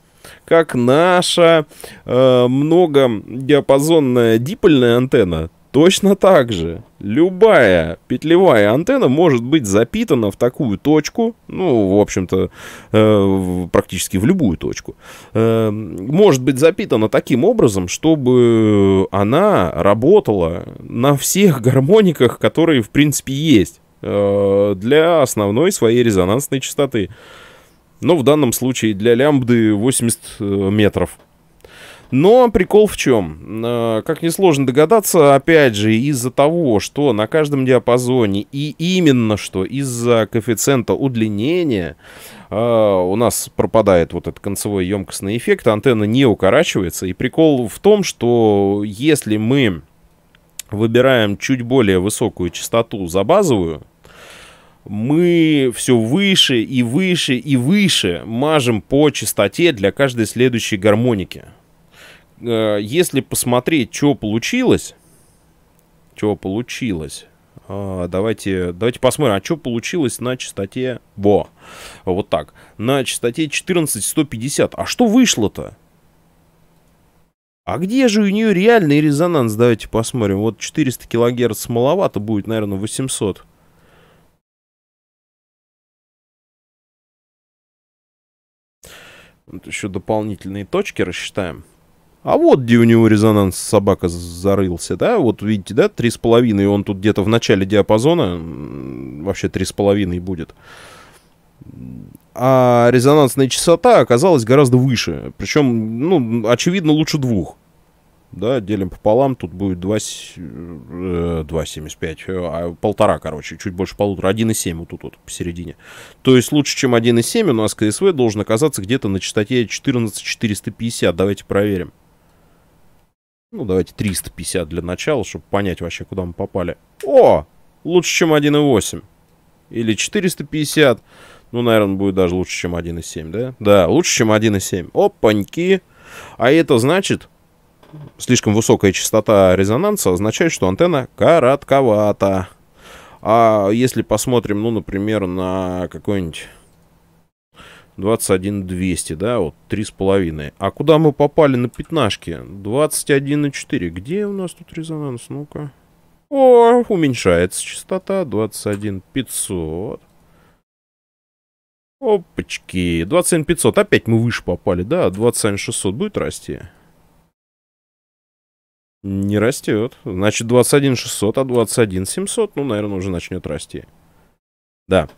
как наша э, многодиапазонная дипольная антенна, точно так же Любая петлевая антенна может быть запитана в такую точку, ну, в общем-то, э, практически в любую точку, э, может быть запитана таким образом, чтобы она работала на всех (laughs) гармониках, которые, в принципе, есть э, для основной своей резонансной частоты. Но в данном случае для лямбды 80 э, метров – но прикол в чем? Э, как несложно догадаться, опять же, из-за того, что на каждом диапазоне и именно что из-за коэффициента удлинения э, у нас пропадает вот этот концевой емкостный эффект, антенна не укорачивается. И прикол в том, что если мы выбираем чуть более высокую частоту за базовую, мы все выше и выше и выше мажем по частоте для каждой следующей гармоники. Э, если посмотреть, что получилось, что получилось, а, давайте, давайте посмотрим, а что получилось на частоте, во, вот так, на частоте 14150, а что вышло-то? А где же у нее реальный резонанс? Давайте посмотрим. Вот 400 килогерц маловато будет, наверное, 800. Вот еще дополнительные точки рассчитаем. А вот где у него резонанс собака зарылся, да, вот видите, да, 3,5, он тут где-то в начале диапазона, вообще 3,5 будет. А резонансная частота оказалась гораздо выше, причем, ну, очевидно, лучше двух. Да, делим пополам, тут будет 2,75, э, э, а полтора, короче, чуть больше полутора, 1,7 вот тут вот посередине. То есть лучше, чем 1,7 у нас КСВ должен оказаться где-то на частоте 14450, давайте проверим. Ну, давайте 350 для начала, чтобы понять вообще, куда мы попали. О! Лучше, чем 1,8. Или 450. Ну, наверное, будет даже лучше, чем 1,7, да? Да, лучше, чем 1,7. Опаньки! А это значит, слишком высокая частота резонанса означает, что антенна коротковата. А если посмотрим, ну, например, на какой-нибудь 21 200, да, вот 3,5. А куда мы попали на пятнашке? 21,4. Где у нас тут резонанс? Ну-ка. О, уменьшается частота. 21 500. Опачки. 21 500. Опять мы выше попали, да? 21 600 будет расти? Не растет. Значит, 21 600, а 21 700, ну, наверное, уже начнет расти. Да.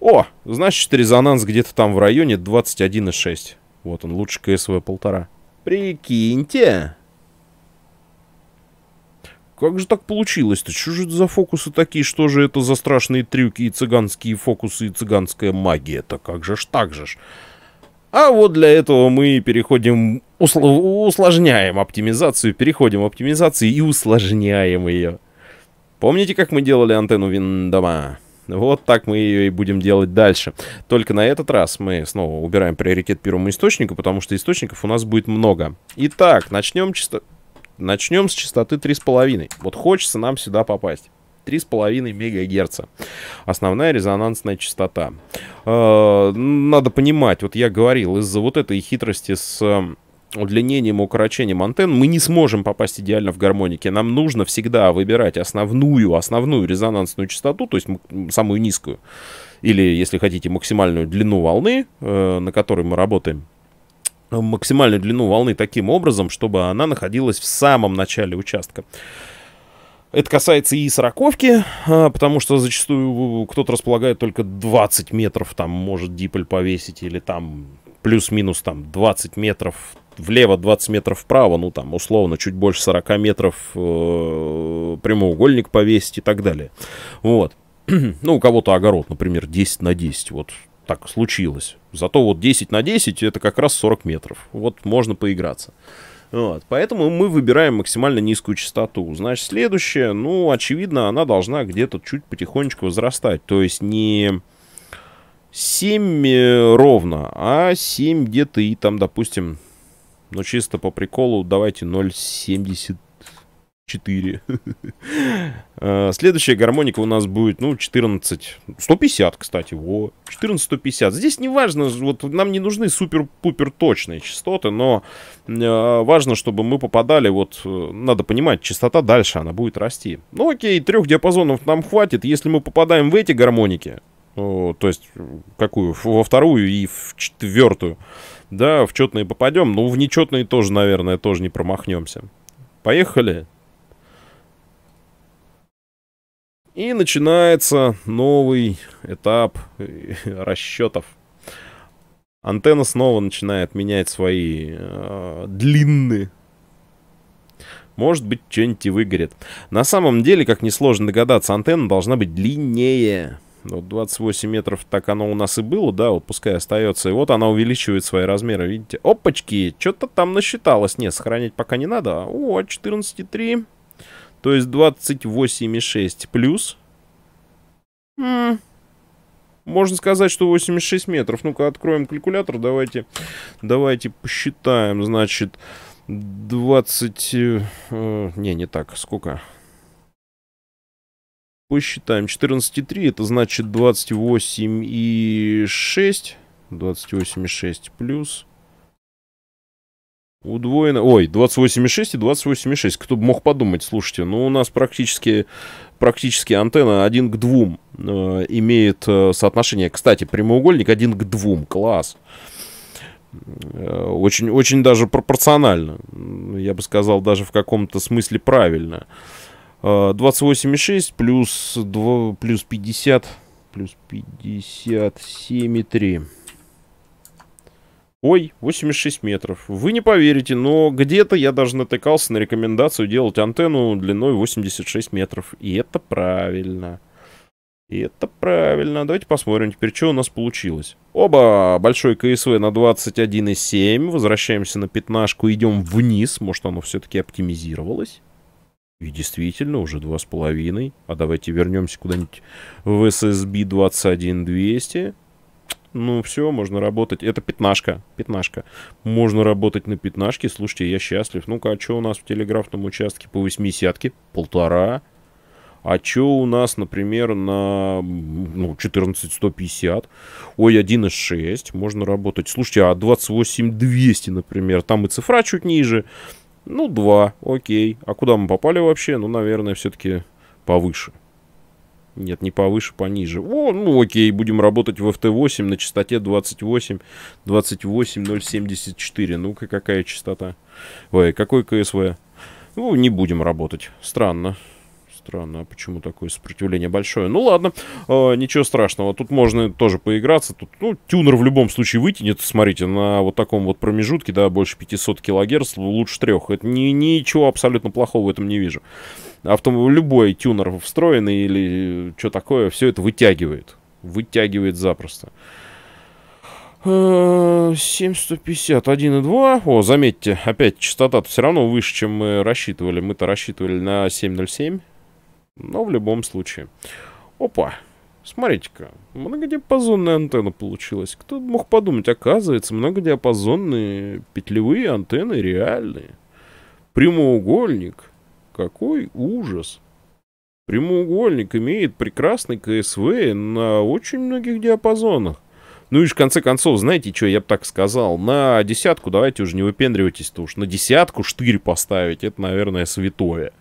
О, значит, резонанс где-то там в районе 21,6. Вот он, лучше КСВ полтора. Прикиньте. Как же так получилось-то? Что же это за фокусы такие? Что же это за страшные трюки и цыганские фокусы и цыганская магия-то? Как же ж так же ж? А вот для этого мы переходим, усл усложняем оптимизацию, переходим оптимизации и усложняем ее. Помните, как мы делали антенну Виндома? Вот так мы ее и будем делать дальше. Только на этот раз мы снова убираем приоритет первому источнику, потому что источников у нас будет много. Итак, начнем, чисто... начнем с частоты 3,5. Вот хочется нам сюда попасть. 3,5 мегагерца. Основная резонансная частота. Э, надо понимать, вот я говорил, из-за вот этой хитрости с удлинением и укорочением антенн мы не сможем попасть идеально в гармонике. Нам нужно всегда выбирать основную, основную резонансную частоту, то есть самую низкую, или, если хотите, максимальную длину волны, э, на которой мы работаем, э, максимальную длину волны таким образом, чтобы она находилась в самом начале участка. Это касается и сороковки, э, потому что зачастую кто-то располагает только 20 метров, там может диполь повесить, или там плюс-минус там 20 метров влево 20 метров вправо, ну там условно чуть больше 40 метров э, прямоугольник повесить и так далее. Вот. (clears throat) ну, у кого-то огород, например, 10 на 10, вот так случилось. Зато вот 10 на 10 это как раз 40 метров. Вот можно поиграться. Вот. Поэтому мы выбираем максимально низкую частоту. Значит, следующее, ну, очевидно, она должна где-то чуть потихонечку возрастать. То есть не 7 э, ровно, а 7 где-то и там, допустим, но чисто по приколу давайте 0,74. (laughs) Э, следующая гармоника у нас будет, ну, 14. 150, кстати, во. 14-150. Здесь не важно, вот нам не нужны супер-пупер точные частоты, но э, важно, чтобы мы попадали, вот, э, надо понимать, частота дальше, она будет расти. Ну, окей, трех диапазонов нам хватит. Если мы попадаем в эти гармоники, то есть, какую? Во вторую и в четвертую да, в четные попадем, но ну, в нечетные тоже, наверное, тоже не промахнемся. Поехали. И начинается новый этап э, расчетов. Антенна снова начинает менять свои э, длины. Может быть, что-нибудь и выгорит. На самом деле, как несложно догадаться, антенна должна быть длиннее. Ну, вот 28 метров так оно у нас и было, да, вот пускай остается. И вот она увеличивает свои размеры, видите. Опачки, что-то там насчиталось. Нет, сохранять пока не надо. А, о, 14,3. То есть 28,6 плюс. М -м. Можно сказать, что 86 метров. Ну-ка, откроем калькулятор, давайте, давайте посчитаем. Значит, 20... Э, не, не так, сколько? посчитаем. 14,3 это значит 28,6. 28,6 плюс... Удвоено. Ой, 28,6 и 28,6. Кто бы мог подумать, слушайте, ну у нас практически, практически антенна 1 к 2 э, имеет э, соотношение. Кстати, прямоугольник 1 к 2. Класс. Э, очень, очень даже пропорционально. Я бы сказал, даже в каком-то смысле правильно. Э, 28,6 плюс, 2, плюс 50, плюс 57,3. Ой, 86 метров. Вы не поверите, но где-то я даже натыкался на рекомендацию делать антенну длиной 86 метров. И это правильно. И это правильно. Давайте посмотрим теперь, что у нас получилось. Оба! Большой КСВ на 21,7. Возвращаемся на пятнашку, идем вниз. Может, оно все-таки оптимизировалось. И действительно, уже два с половиной. А давайте вернемся куда-нибудь в SSB 21200. Ну, все, можно работать. Это пятнашка, пятнашка. Можно работать на пятнашке. Слушайте, я счастлив. Ну-ка, а что у нас в телеграфном участке по восьмидесятке? Полтора. А что у нас, например, на ну, 14150? Ой, 1.6. Можно работать. Слушайте, а 28200, например, там и цифра чуть ниже. Ну, два, окей. А куда мы попали вообще? Ну, наверное, все-таки повыше. Нет, не повыше, пониже. О, ну окей, будем работать в FT8 на частоте 28, 28074. Ну-ка, какая частота? Ой, какой КСВ? Ну, не будем работать. Странно. Странно, а почему такое сопротивление большое? Ну ладно, э, ничего страшного. Тут можно тоже поиграться. Тут, ну, тюнер в любом случае вытянет, смотрите, на вот таком вот промежутке, да, больше 500 килогерц, лучше трех. Это ни, ничего абсолютно плохого в этом не вижу. Авто, любой тюнер встроенный или что такое, все это вытягивает. Вытягивает запросто. 750, а, 1,2. О, заметьте, опять частота все равно выше, чем мы рассчитывали. Мы-то рассчитывали на 7,07. Но в любом случае. Опа! Смотрите-ка, многодиапазонная антенна получилась. Кто мог подумать, оказывается, многодиапазонные петлевые антенны реальные. Прямоугольник. Какой ужас. Прямоугольник имеет прекрасный КСВ на очень многих диапазонах. Ну и в конце концов, знаете, что я бы так сказал? На десятку давайте уже не выпендривайтесь-то уж. На десятку штырь поставить, это, наверное, святое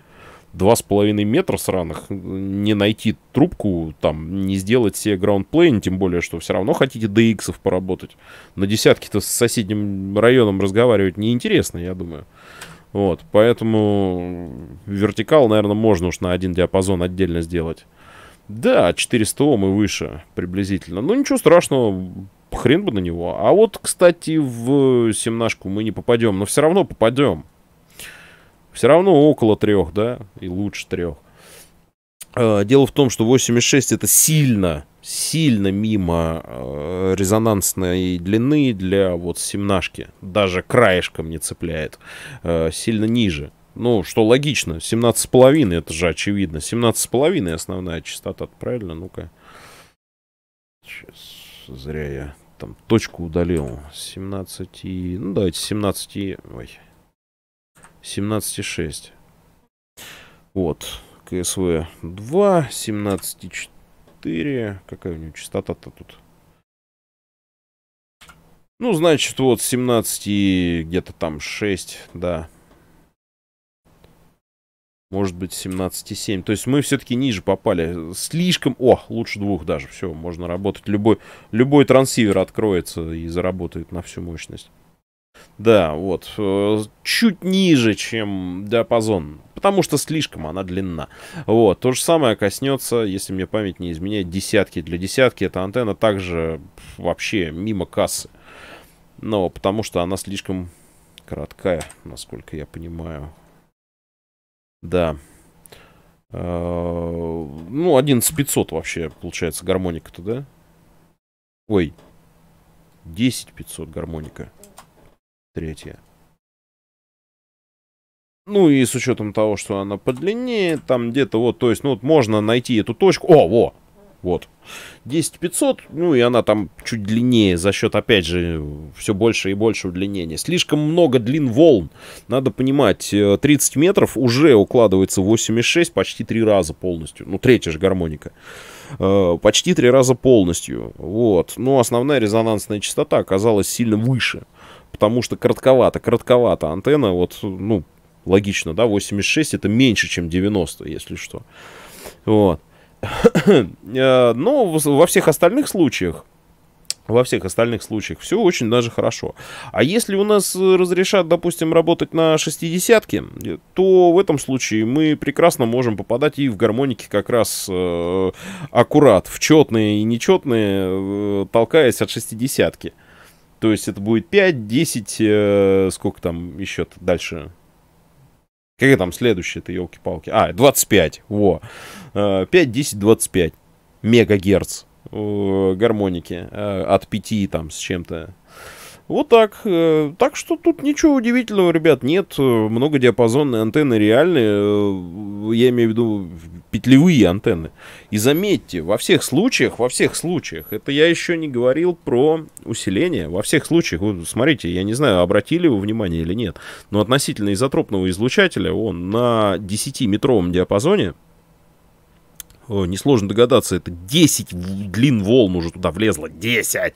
два с половиной метра сраных, не найти трубку, там, не сделать себе граундплейн, тем более, что все равно хотите DX поработать. На десятке-то с соседним районом разговаривать неинтересно, я думаю. Вот, поэтому вертикал, наверное, можно уж на один диапазон отдельно сделать. Да, 400 Ом и выше приблизительно. Ну, ничего страшного, хрен бы на него. А вот, кстати, в семнашку мы не попадем, но все равно попадем. Все равно около трех, да, и лучше трех. Э, дело в том, что 8,6 это сильно, сильно мимо э, резонансной длины для вот семнашки. Даже краешком не цепляет. Э, сильно ниже. Ну, что логично, 17,5, это же очевидно. 17,5 основная частота, правильно? Ну-ка. Сейчас, зря я там точку удалил. 17 и... Ну, давайте 17 и... Ой, 17,6. Вот. КСВ 2, 17,4. Какая у него частота-то тут? Ну, значит, вот 17 и где-то там 6, да. Может быть, 17,7. То есть мы все-таки ниже попали. Слишком... О, лучше двух даже. Все, можно работать. Любой, любой трансивер откроется и заработает на всю мощность. Да, вот. Э, чуть ниже, чем диапазон. Потому что слишком она длинна. Вот. То же самое коснется, если мне память не изменяет, десятки. Для десятки эта антенна также вообще мимо кассы. Но потому что она слишком короткая, насколько я понимаю. Да. Э, ну, 11500 вообще, получается, гармоника-то, да? Ой, 10500 гармоника третья. Ну и с учетом того, что она подлиннее, там где-то вот, то есть, ну вот можно найти эту точку. О, во! Вот. 10500, ну и она там чуть длиннее за счет, опять же, все больше и больше удлинения. Слишком много длин волн. Надо понимать, 30 э, метров уже укладывается 8,6 почти три раза полностью. Ну, третья же гармоника. Э, почти три раза полностью. Вот. Но основная резонансная частота оказалась сильно выше потому что коротковато, коротковато антенна, вот, ну, логично, да, 86 это меньше, чем 90, если что. Вот. (coughs) Э, но во всех остальных случаях во всех остальных случаях все очень даже хорошо. А если у нас э, разрешат, допустим, работать на 60 э, то в этом случае мы прекрасно можем попадать и в гармоники как раз э, аккурат, в четные и нечетные, э, толкаясь от 60 -ки. То есть это будет 5, 10, э, сколько там еще дальше? Какие там следующие то елки-палки? А, 25, во. 5, 10, 25 мегагерц э, гармоники э, от 5 там с чем-то вот так. Э, так что тут ничего удивительного, ребят, нет. Многодиапазонные антенны реальные. Э, я имею в виду петлевые антенны. И заметьте, во всех случаях, во всех случаях, это я еще не говорил про усиление. Во всех случаях, вот смотрите, я не знаю, обратили вы внимание или нет, но относительно изотропного излучателя, он на 10-метровом диапазоне, несложно догадаться, это 10 длин волн уже туда влезло, 10!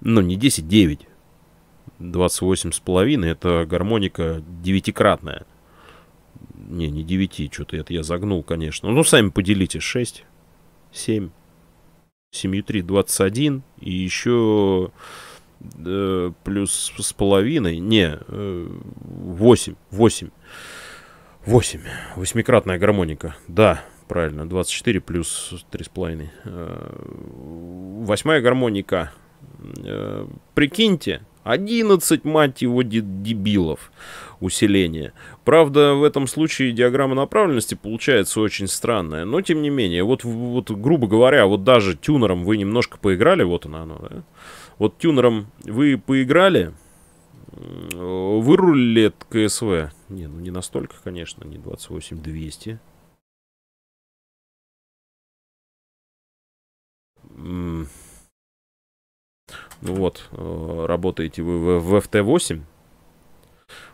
ну не 10, 9. 28,5 это гармоника девятикратная. Не, не 9, что-то это я загнул, конечно. Ну, сами поделите, 6, 7, 7 3, 21 и еще э, плюс с половиной, не, э, 8, 8, 8, восьмикратная гармоника, да, правильно, 24 плюс 3,5, э, восьмая гармоника, Э, прикиньте, 11, мать его, дебилов усиления. Правда, в этом случае диаграмма направленности получается очень странная, но тем не менее, вот, вот грубо говоря, вот даже тюнером вы немножко поиграли, вот она, она да? вот тюнером вы поиграли, э, вырулили КСВ, не, ну не настолько, конечно, не 28200. Mm. Ну Вот, э, работаете вы в, в FT8.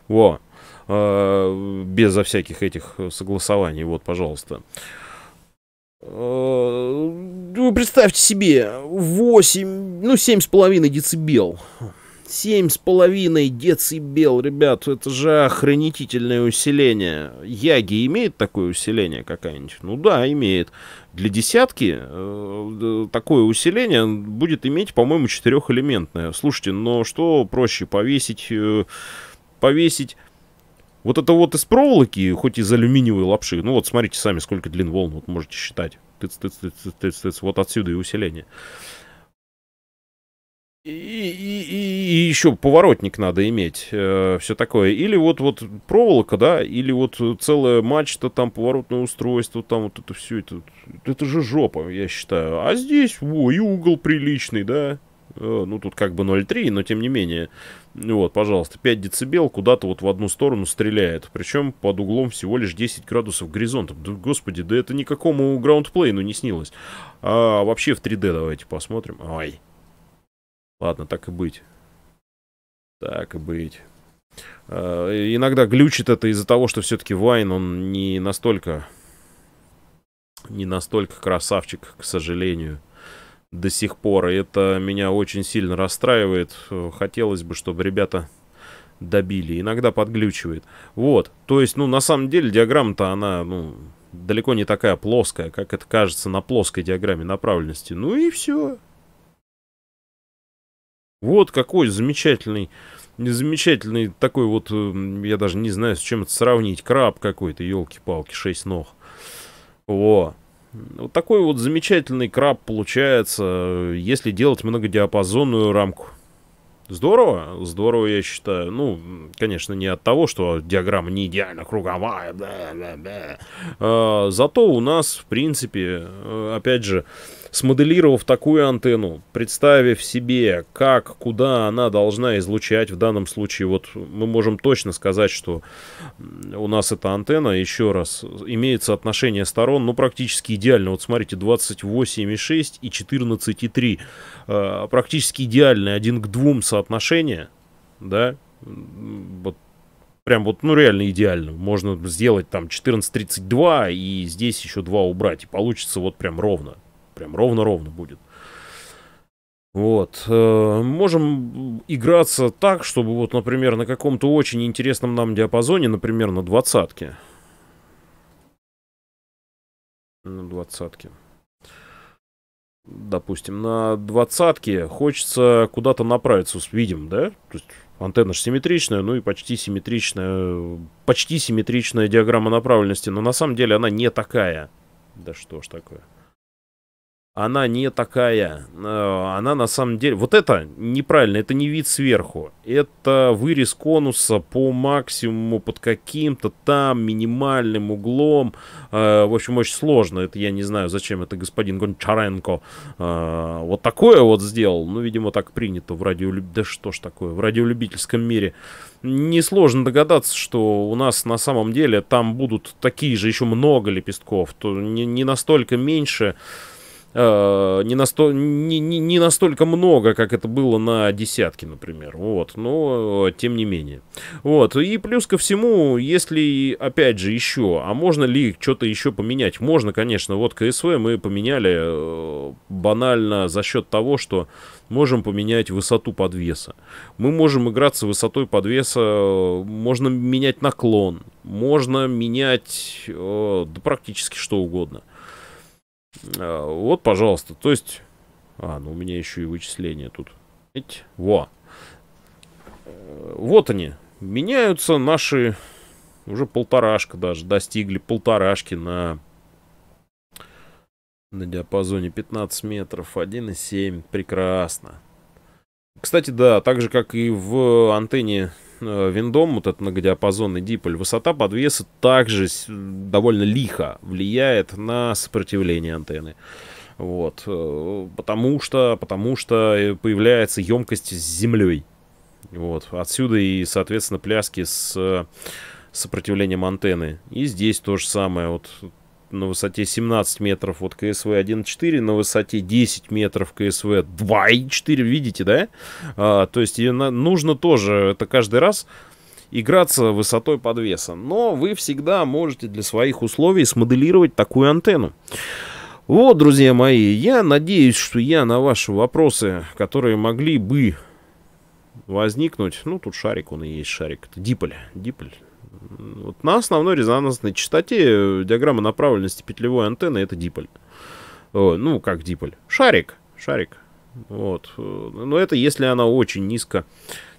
Во, э, безо всяких этих согласований, вот, пожалуйста. Вы э, ну, представьте себе 8, ну 7,5 децибел. Семь с половиной децибел, ребят, это же охранительное усиление. Яги имеет такое усиление какая-нибудь? Ну да, имеет. Для десятки э, такое усиление будет иметь, по-моему, четырехэлементное. Слушайте, но что проще, повесить, э, повесить вот это вот из проволоки, хоть из алюминиевой лапши. Ну вот смотрите сами, сколько длин волн, вот можете считать. Тыц, тыц, тыц, тыц, тыц, вот отсюда и усиление и, и, и еще поворотник надо иметь, э, все такое. Или вот, вот проволока, да, или вот целая мачта, там поворотное устройство, там вот это все, это, это же жопа, я считаю. А здесь, во, и угол приличный, да. Э, ну, тут как бы 0,3, но тем не менее. Вот, пожалуйста, 5 децибел куда-то вот в одну сторону стреляет. Причем под углом всего лишь 10 градусов горизонта. Да, господи, да это никакому граундплейну не снилось. А вообще в 3D давайте посмотрим. Ой. Ладно, так и быть. Так и быть. Э, иногда глючит это из-за того, что все-таки Вайн, он не настолько... Не настолько красавчик, к сожалению, до сих пор. И это меня очень сильно расстраивает. Э, хотелось бы, чтобы ребята добили. Иногда подглючивает. Вот. То есть, ну, на самом деле, диаграмма-то, она, ну, далеко не такая плоская, как это кажется на плоской диаграмме направленности. Ну и все. Вот какой замечательный, замечательный такой вот, эм, я даже не знаю, с чем это сравнить, краб какой-то, елки-палки, шесть ног. Во. Вот такой вот замечательный краб получается, э, если делать многодиапазонную рамку. Здорово, здорово, я считаю. Ну, конечно, не от того, что диаграмма не идеально круговая. Бля -бля -бля. А, зато у нас, в принципе, э, опять же, Смоделировав такую антенну, представив себе, как, куда она должна излучать, в данном случае вот мы можем точно сказать, что у нас эта антенна, еще раз, имеет соотношение сторон, ну, практически идеально. Вот смотрите, 28,6 и 14,3. Э, практически идеальное один к двум соотношение, да, вот прям вот, ну, реально идеально. Можно сделать там 14.32 и здесь еще 2 убрать, и получится вот прям ровно прям ровно-ровно будет. Вот. Э, можем играться так, чтобы вот, например, на каком-то очень интересном нам диапазоне, например, на двадцатке. На двадцатке. Допустим, на двадцатке хочется куда-то направиться, видим, да? То есть антенна же симметричная, ну и почти симметричная, почти симметричная диаграмма направленности, но на самом деле она не такая. Да что ж такое она не такая. Э, она на самом деле... Вот это неправильно, это не вид сверху. Это вырез конуса по максимуму, под каким-то там минимальным углом. Э, в общем, очень сложно. Это я не знаю, зачем это господин Гончаренко э, вот такое вот сделал. Ну, видимо, так принято в радио... Да что ж такое, в радиолюбительском мире. Несложно догадаться, что у нас на самом деле там будут такие же еще много лепестков. То не, не настолько меньше... Э, не, насто, не, не, не настолько много, как это было на десятке, например. Вот, но э, тем не менее. Вот, и плюс ко всему, если, опять же, еще, а можно ли что-то еще поменять? Можно, конечно, вот КСВ мы поменяли э, банально за счет того, что можем поменять высоту подвеса. Мы можем играться высотой подвеса, можно менять наклон, можно менять да практически что угодно. Э, вот, пожалуйста. То есть... А, ну у меня еще и вычисления тут. Эть, во. Э, вот они. Меняются наши... Уже полторашка даже. Достигли полторашки на... На диапазоне 15 метров. 1,7. Прекрасно. Кстати, да, так же, как и в антенне Э, виндом, вот этот многодиапазонный диполь, высота подвеса также довольно лихо влияет на сопротивление антенны. Вот. Э, потому что, потому что э, появляется емкость с землей. Вот. Отсюда и, соответственно, пляски с сопротивлением антенны. И здесь то же самое. Вот на высоте 17 метров вот КСВ 1.4, на высоте 10 метров КСВ 2.4, видите, да? А, то есть ее нужно тоже, это каждый раз играться высотой подвеса. Но вы всегда можете для своих условий смоделировать такую антенну. Вот, друзья мои, я надеюсь, что я на ваши вопросы, которые могли бы возникнуть, ну, тут шарик, он и есть шарик, это диполь, диполь, вот на основной резонансной частоте э, диаграмма направленности петлевой антенны это диполь. Э, ну, как диполь? Шарик. Шарик. Вот. Э, но это если она очень низко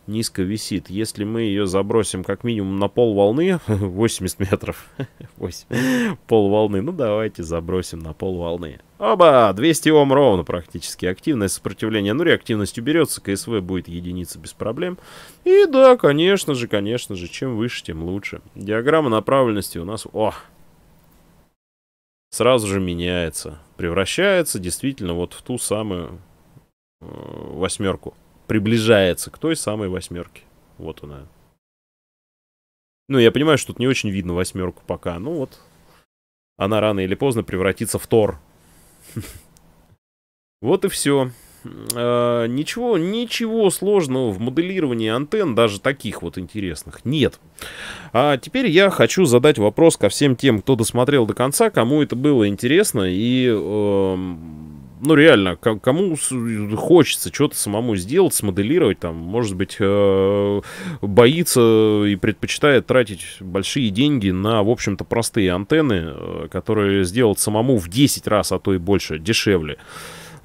низко висит. Если мы ее забросим как минимум на пол волны, 80 (laughs) метров, 8, (laughs) пол волны, ну давайте забросим на пол волны. Оба! 200 Ом ровно практически. Активное сопротивление, ну реактивность уберется, КСВ будет единица без проблем. И да, конечно же, конечно же, чем выше, тем лучше. Диаграмма направленности у нас, о, сразу же меняется. Превращается действительно вот в ту самую э, восьмерку приближается к той самой восьмерке. Вот она. Ну, я понимаю, что тут не очень видно восьмерку пока. Ну вот, она рано или поздно превратится в Тор. (laughs) Вот и все. Э, ничего, ничего сложного в моделировании антенн, даже таких вот интересных, нет. А теперь я хочу задать вопрос ко всем тем, кто досмотрел до конца, кому это было интересно и эм, ну реально, кому хочется что-то самому сделать, смоделировать, там, может быть, э, боится и предпочитает тратить большие деньги на, в общем-то, простые антенны, э, которые сделать самому в 10 раз, а то и больше, дешевле.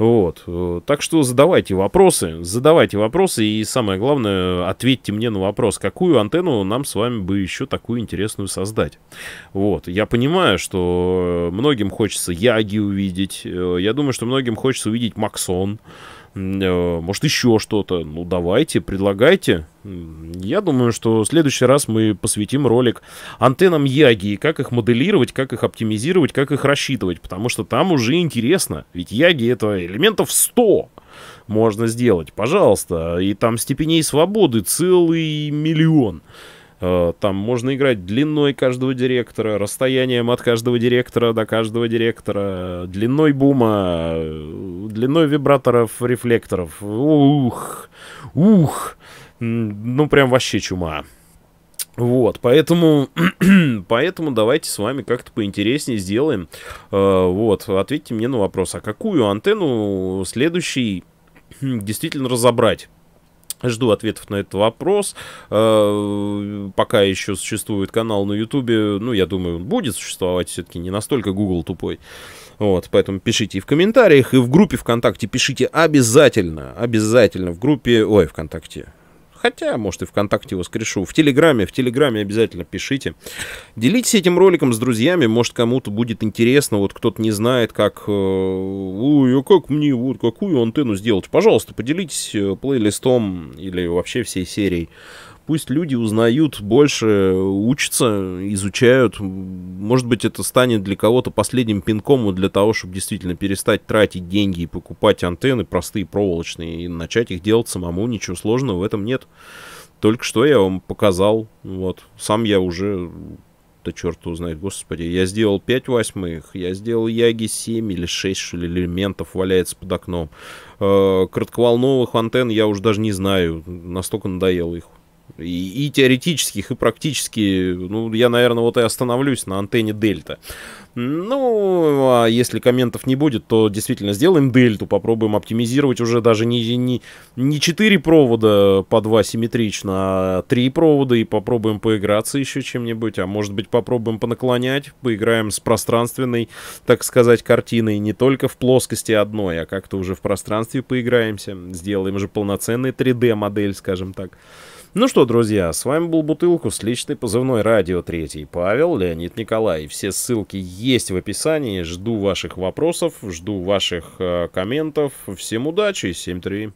Вот. Так что задавайте вопросы, задавайте вопросы и самое главное, ответьте мне на вопрос, какую антенну нам с вами бы еще такую интересную создать. Вот. Я понимаю, что многим хочется Яги увидеть, э, я думаю, что многим хочется увидеть Максон, Э, может еще что-то, ну давайте, предлагайте. Я думаю, что в следующий раз мы посвятим ролик антеннам Яги и как их моделировать, как их оптимизировать, как их рассчитывать, потому что там уже интересно, ведь Яги это элементов 100 можно сделать, пожалуйста, и там степеней свободы целый миллион. Э, там можно играть длиной каждого директора, расстоянием от каждого директора до каждого директора, длиной бума, э, длиной вибраторов, рефлекторов. Ух, ух, ну прям вообще чума. Вот, поэтому, (clears throat) поэтому давайте с вами как-то поинтереснее сделаем. Э, вот, ответьте мне на вопрос, а какую антенну следующий (clears throat) действительно разобрать? Жду ответов на этот вопрос. Э, пока еще существует канал на Ютубе, ну, я думаю, он будет существовать, все-таки не настолько Google тупой. Вот, поэтому пишите и в комментариях, и в группе ВКонтакте пишите обязательно, обязательно в группе, ой, ВКонтакте, Хотя, может, и ВКонтакте его скрешу. В Телеграме, в Телеграме обязательно пишите. Делитесь этим роликом с друзьями. Может, кому-то будет интересно. Вот кто-то не знает, как... Э, Ой, а как мне вот какую антенну сделать? Пожалуйста, поделитесь э, плейлистом или вообще всей серией Пусть люди узнают больше, э, учатся, изучают. Может быть, это станет для кого-то последним пинком для того, чтобы действительно перестать тратить деньги и покупать антенны простые, проволочные, и начать их делать самому. Ничего сложного в этом нет. Только что я вам показал. Вот. Сам я уже да черт узнает, господи. Я сделал 5 восьмых, я сделал яги 7 или 6 что ли, элементов валяется под окном. Э -э, кратковолновых антенн я уже даже не знаю, настолько надоело их. И, и теоретических, и практически. Ну, я, наверное, вот и остановлюсь на антенне Дельта. Ну, а если комментов не будет, то действительно сделаем дельту, попробуем оптимизировать уже даже не, не, не 4 провода по 2 симметрично, а 3 провода и попробуем поиграться еще чем-нибудь, а может быть попробуем понаклонять, поиграем с пространственной, так сказать, картиной, не только в плоскости одной, а как-то уже в пространстве поиграемся, сделаем уже полноценный 3D-модель, скажем так. Ну что, друзья, с вами был бутылку с личной позывной Радио 3. Павел, Леонид Николай. Все ссылки есть в описании. Жду ваших вопросов, жду ваших э, комментов. Всем удачи, 7-3.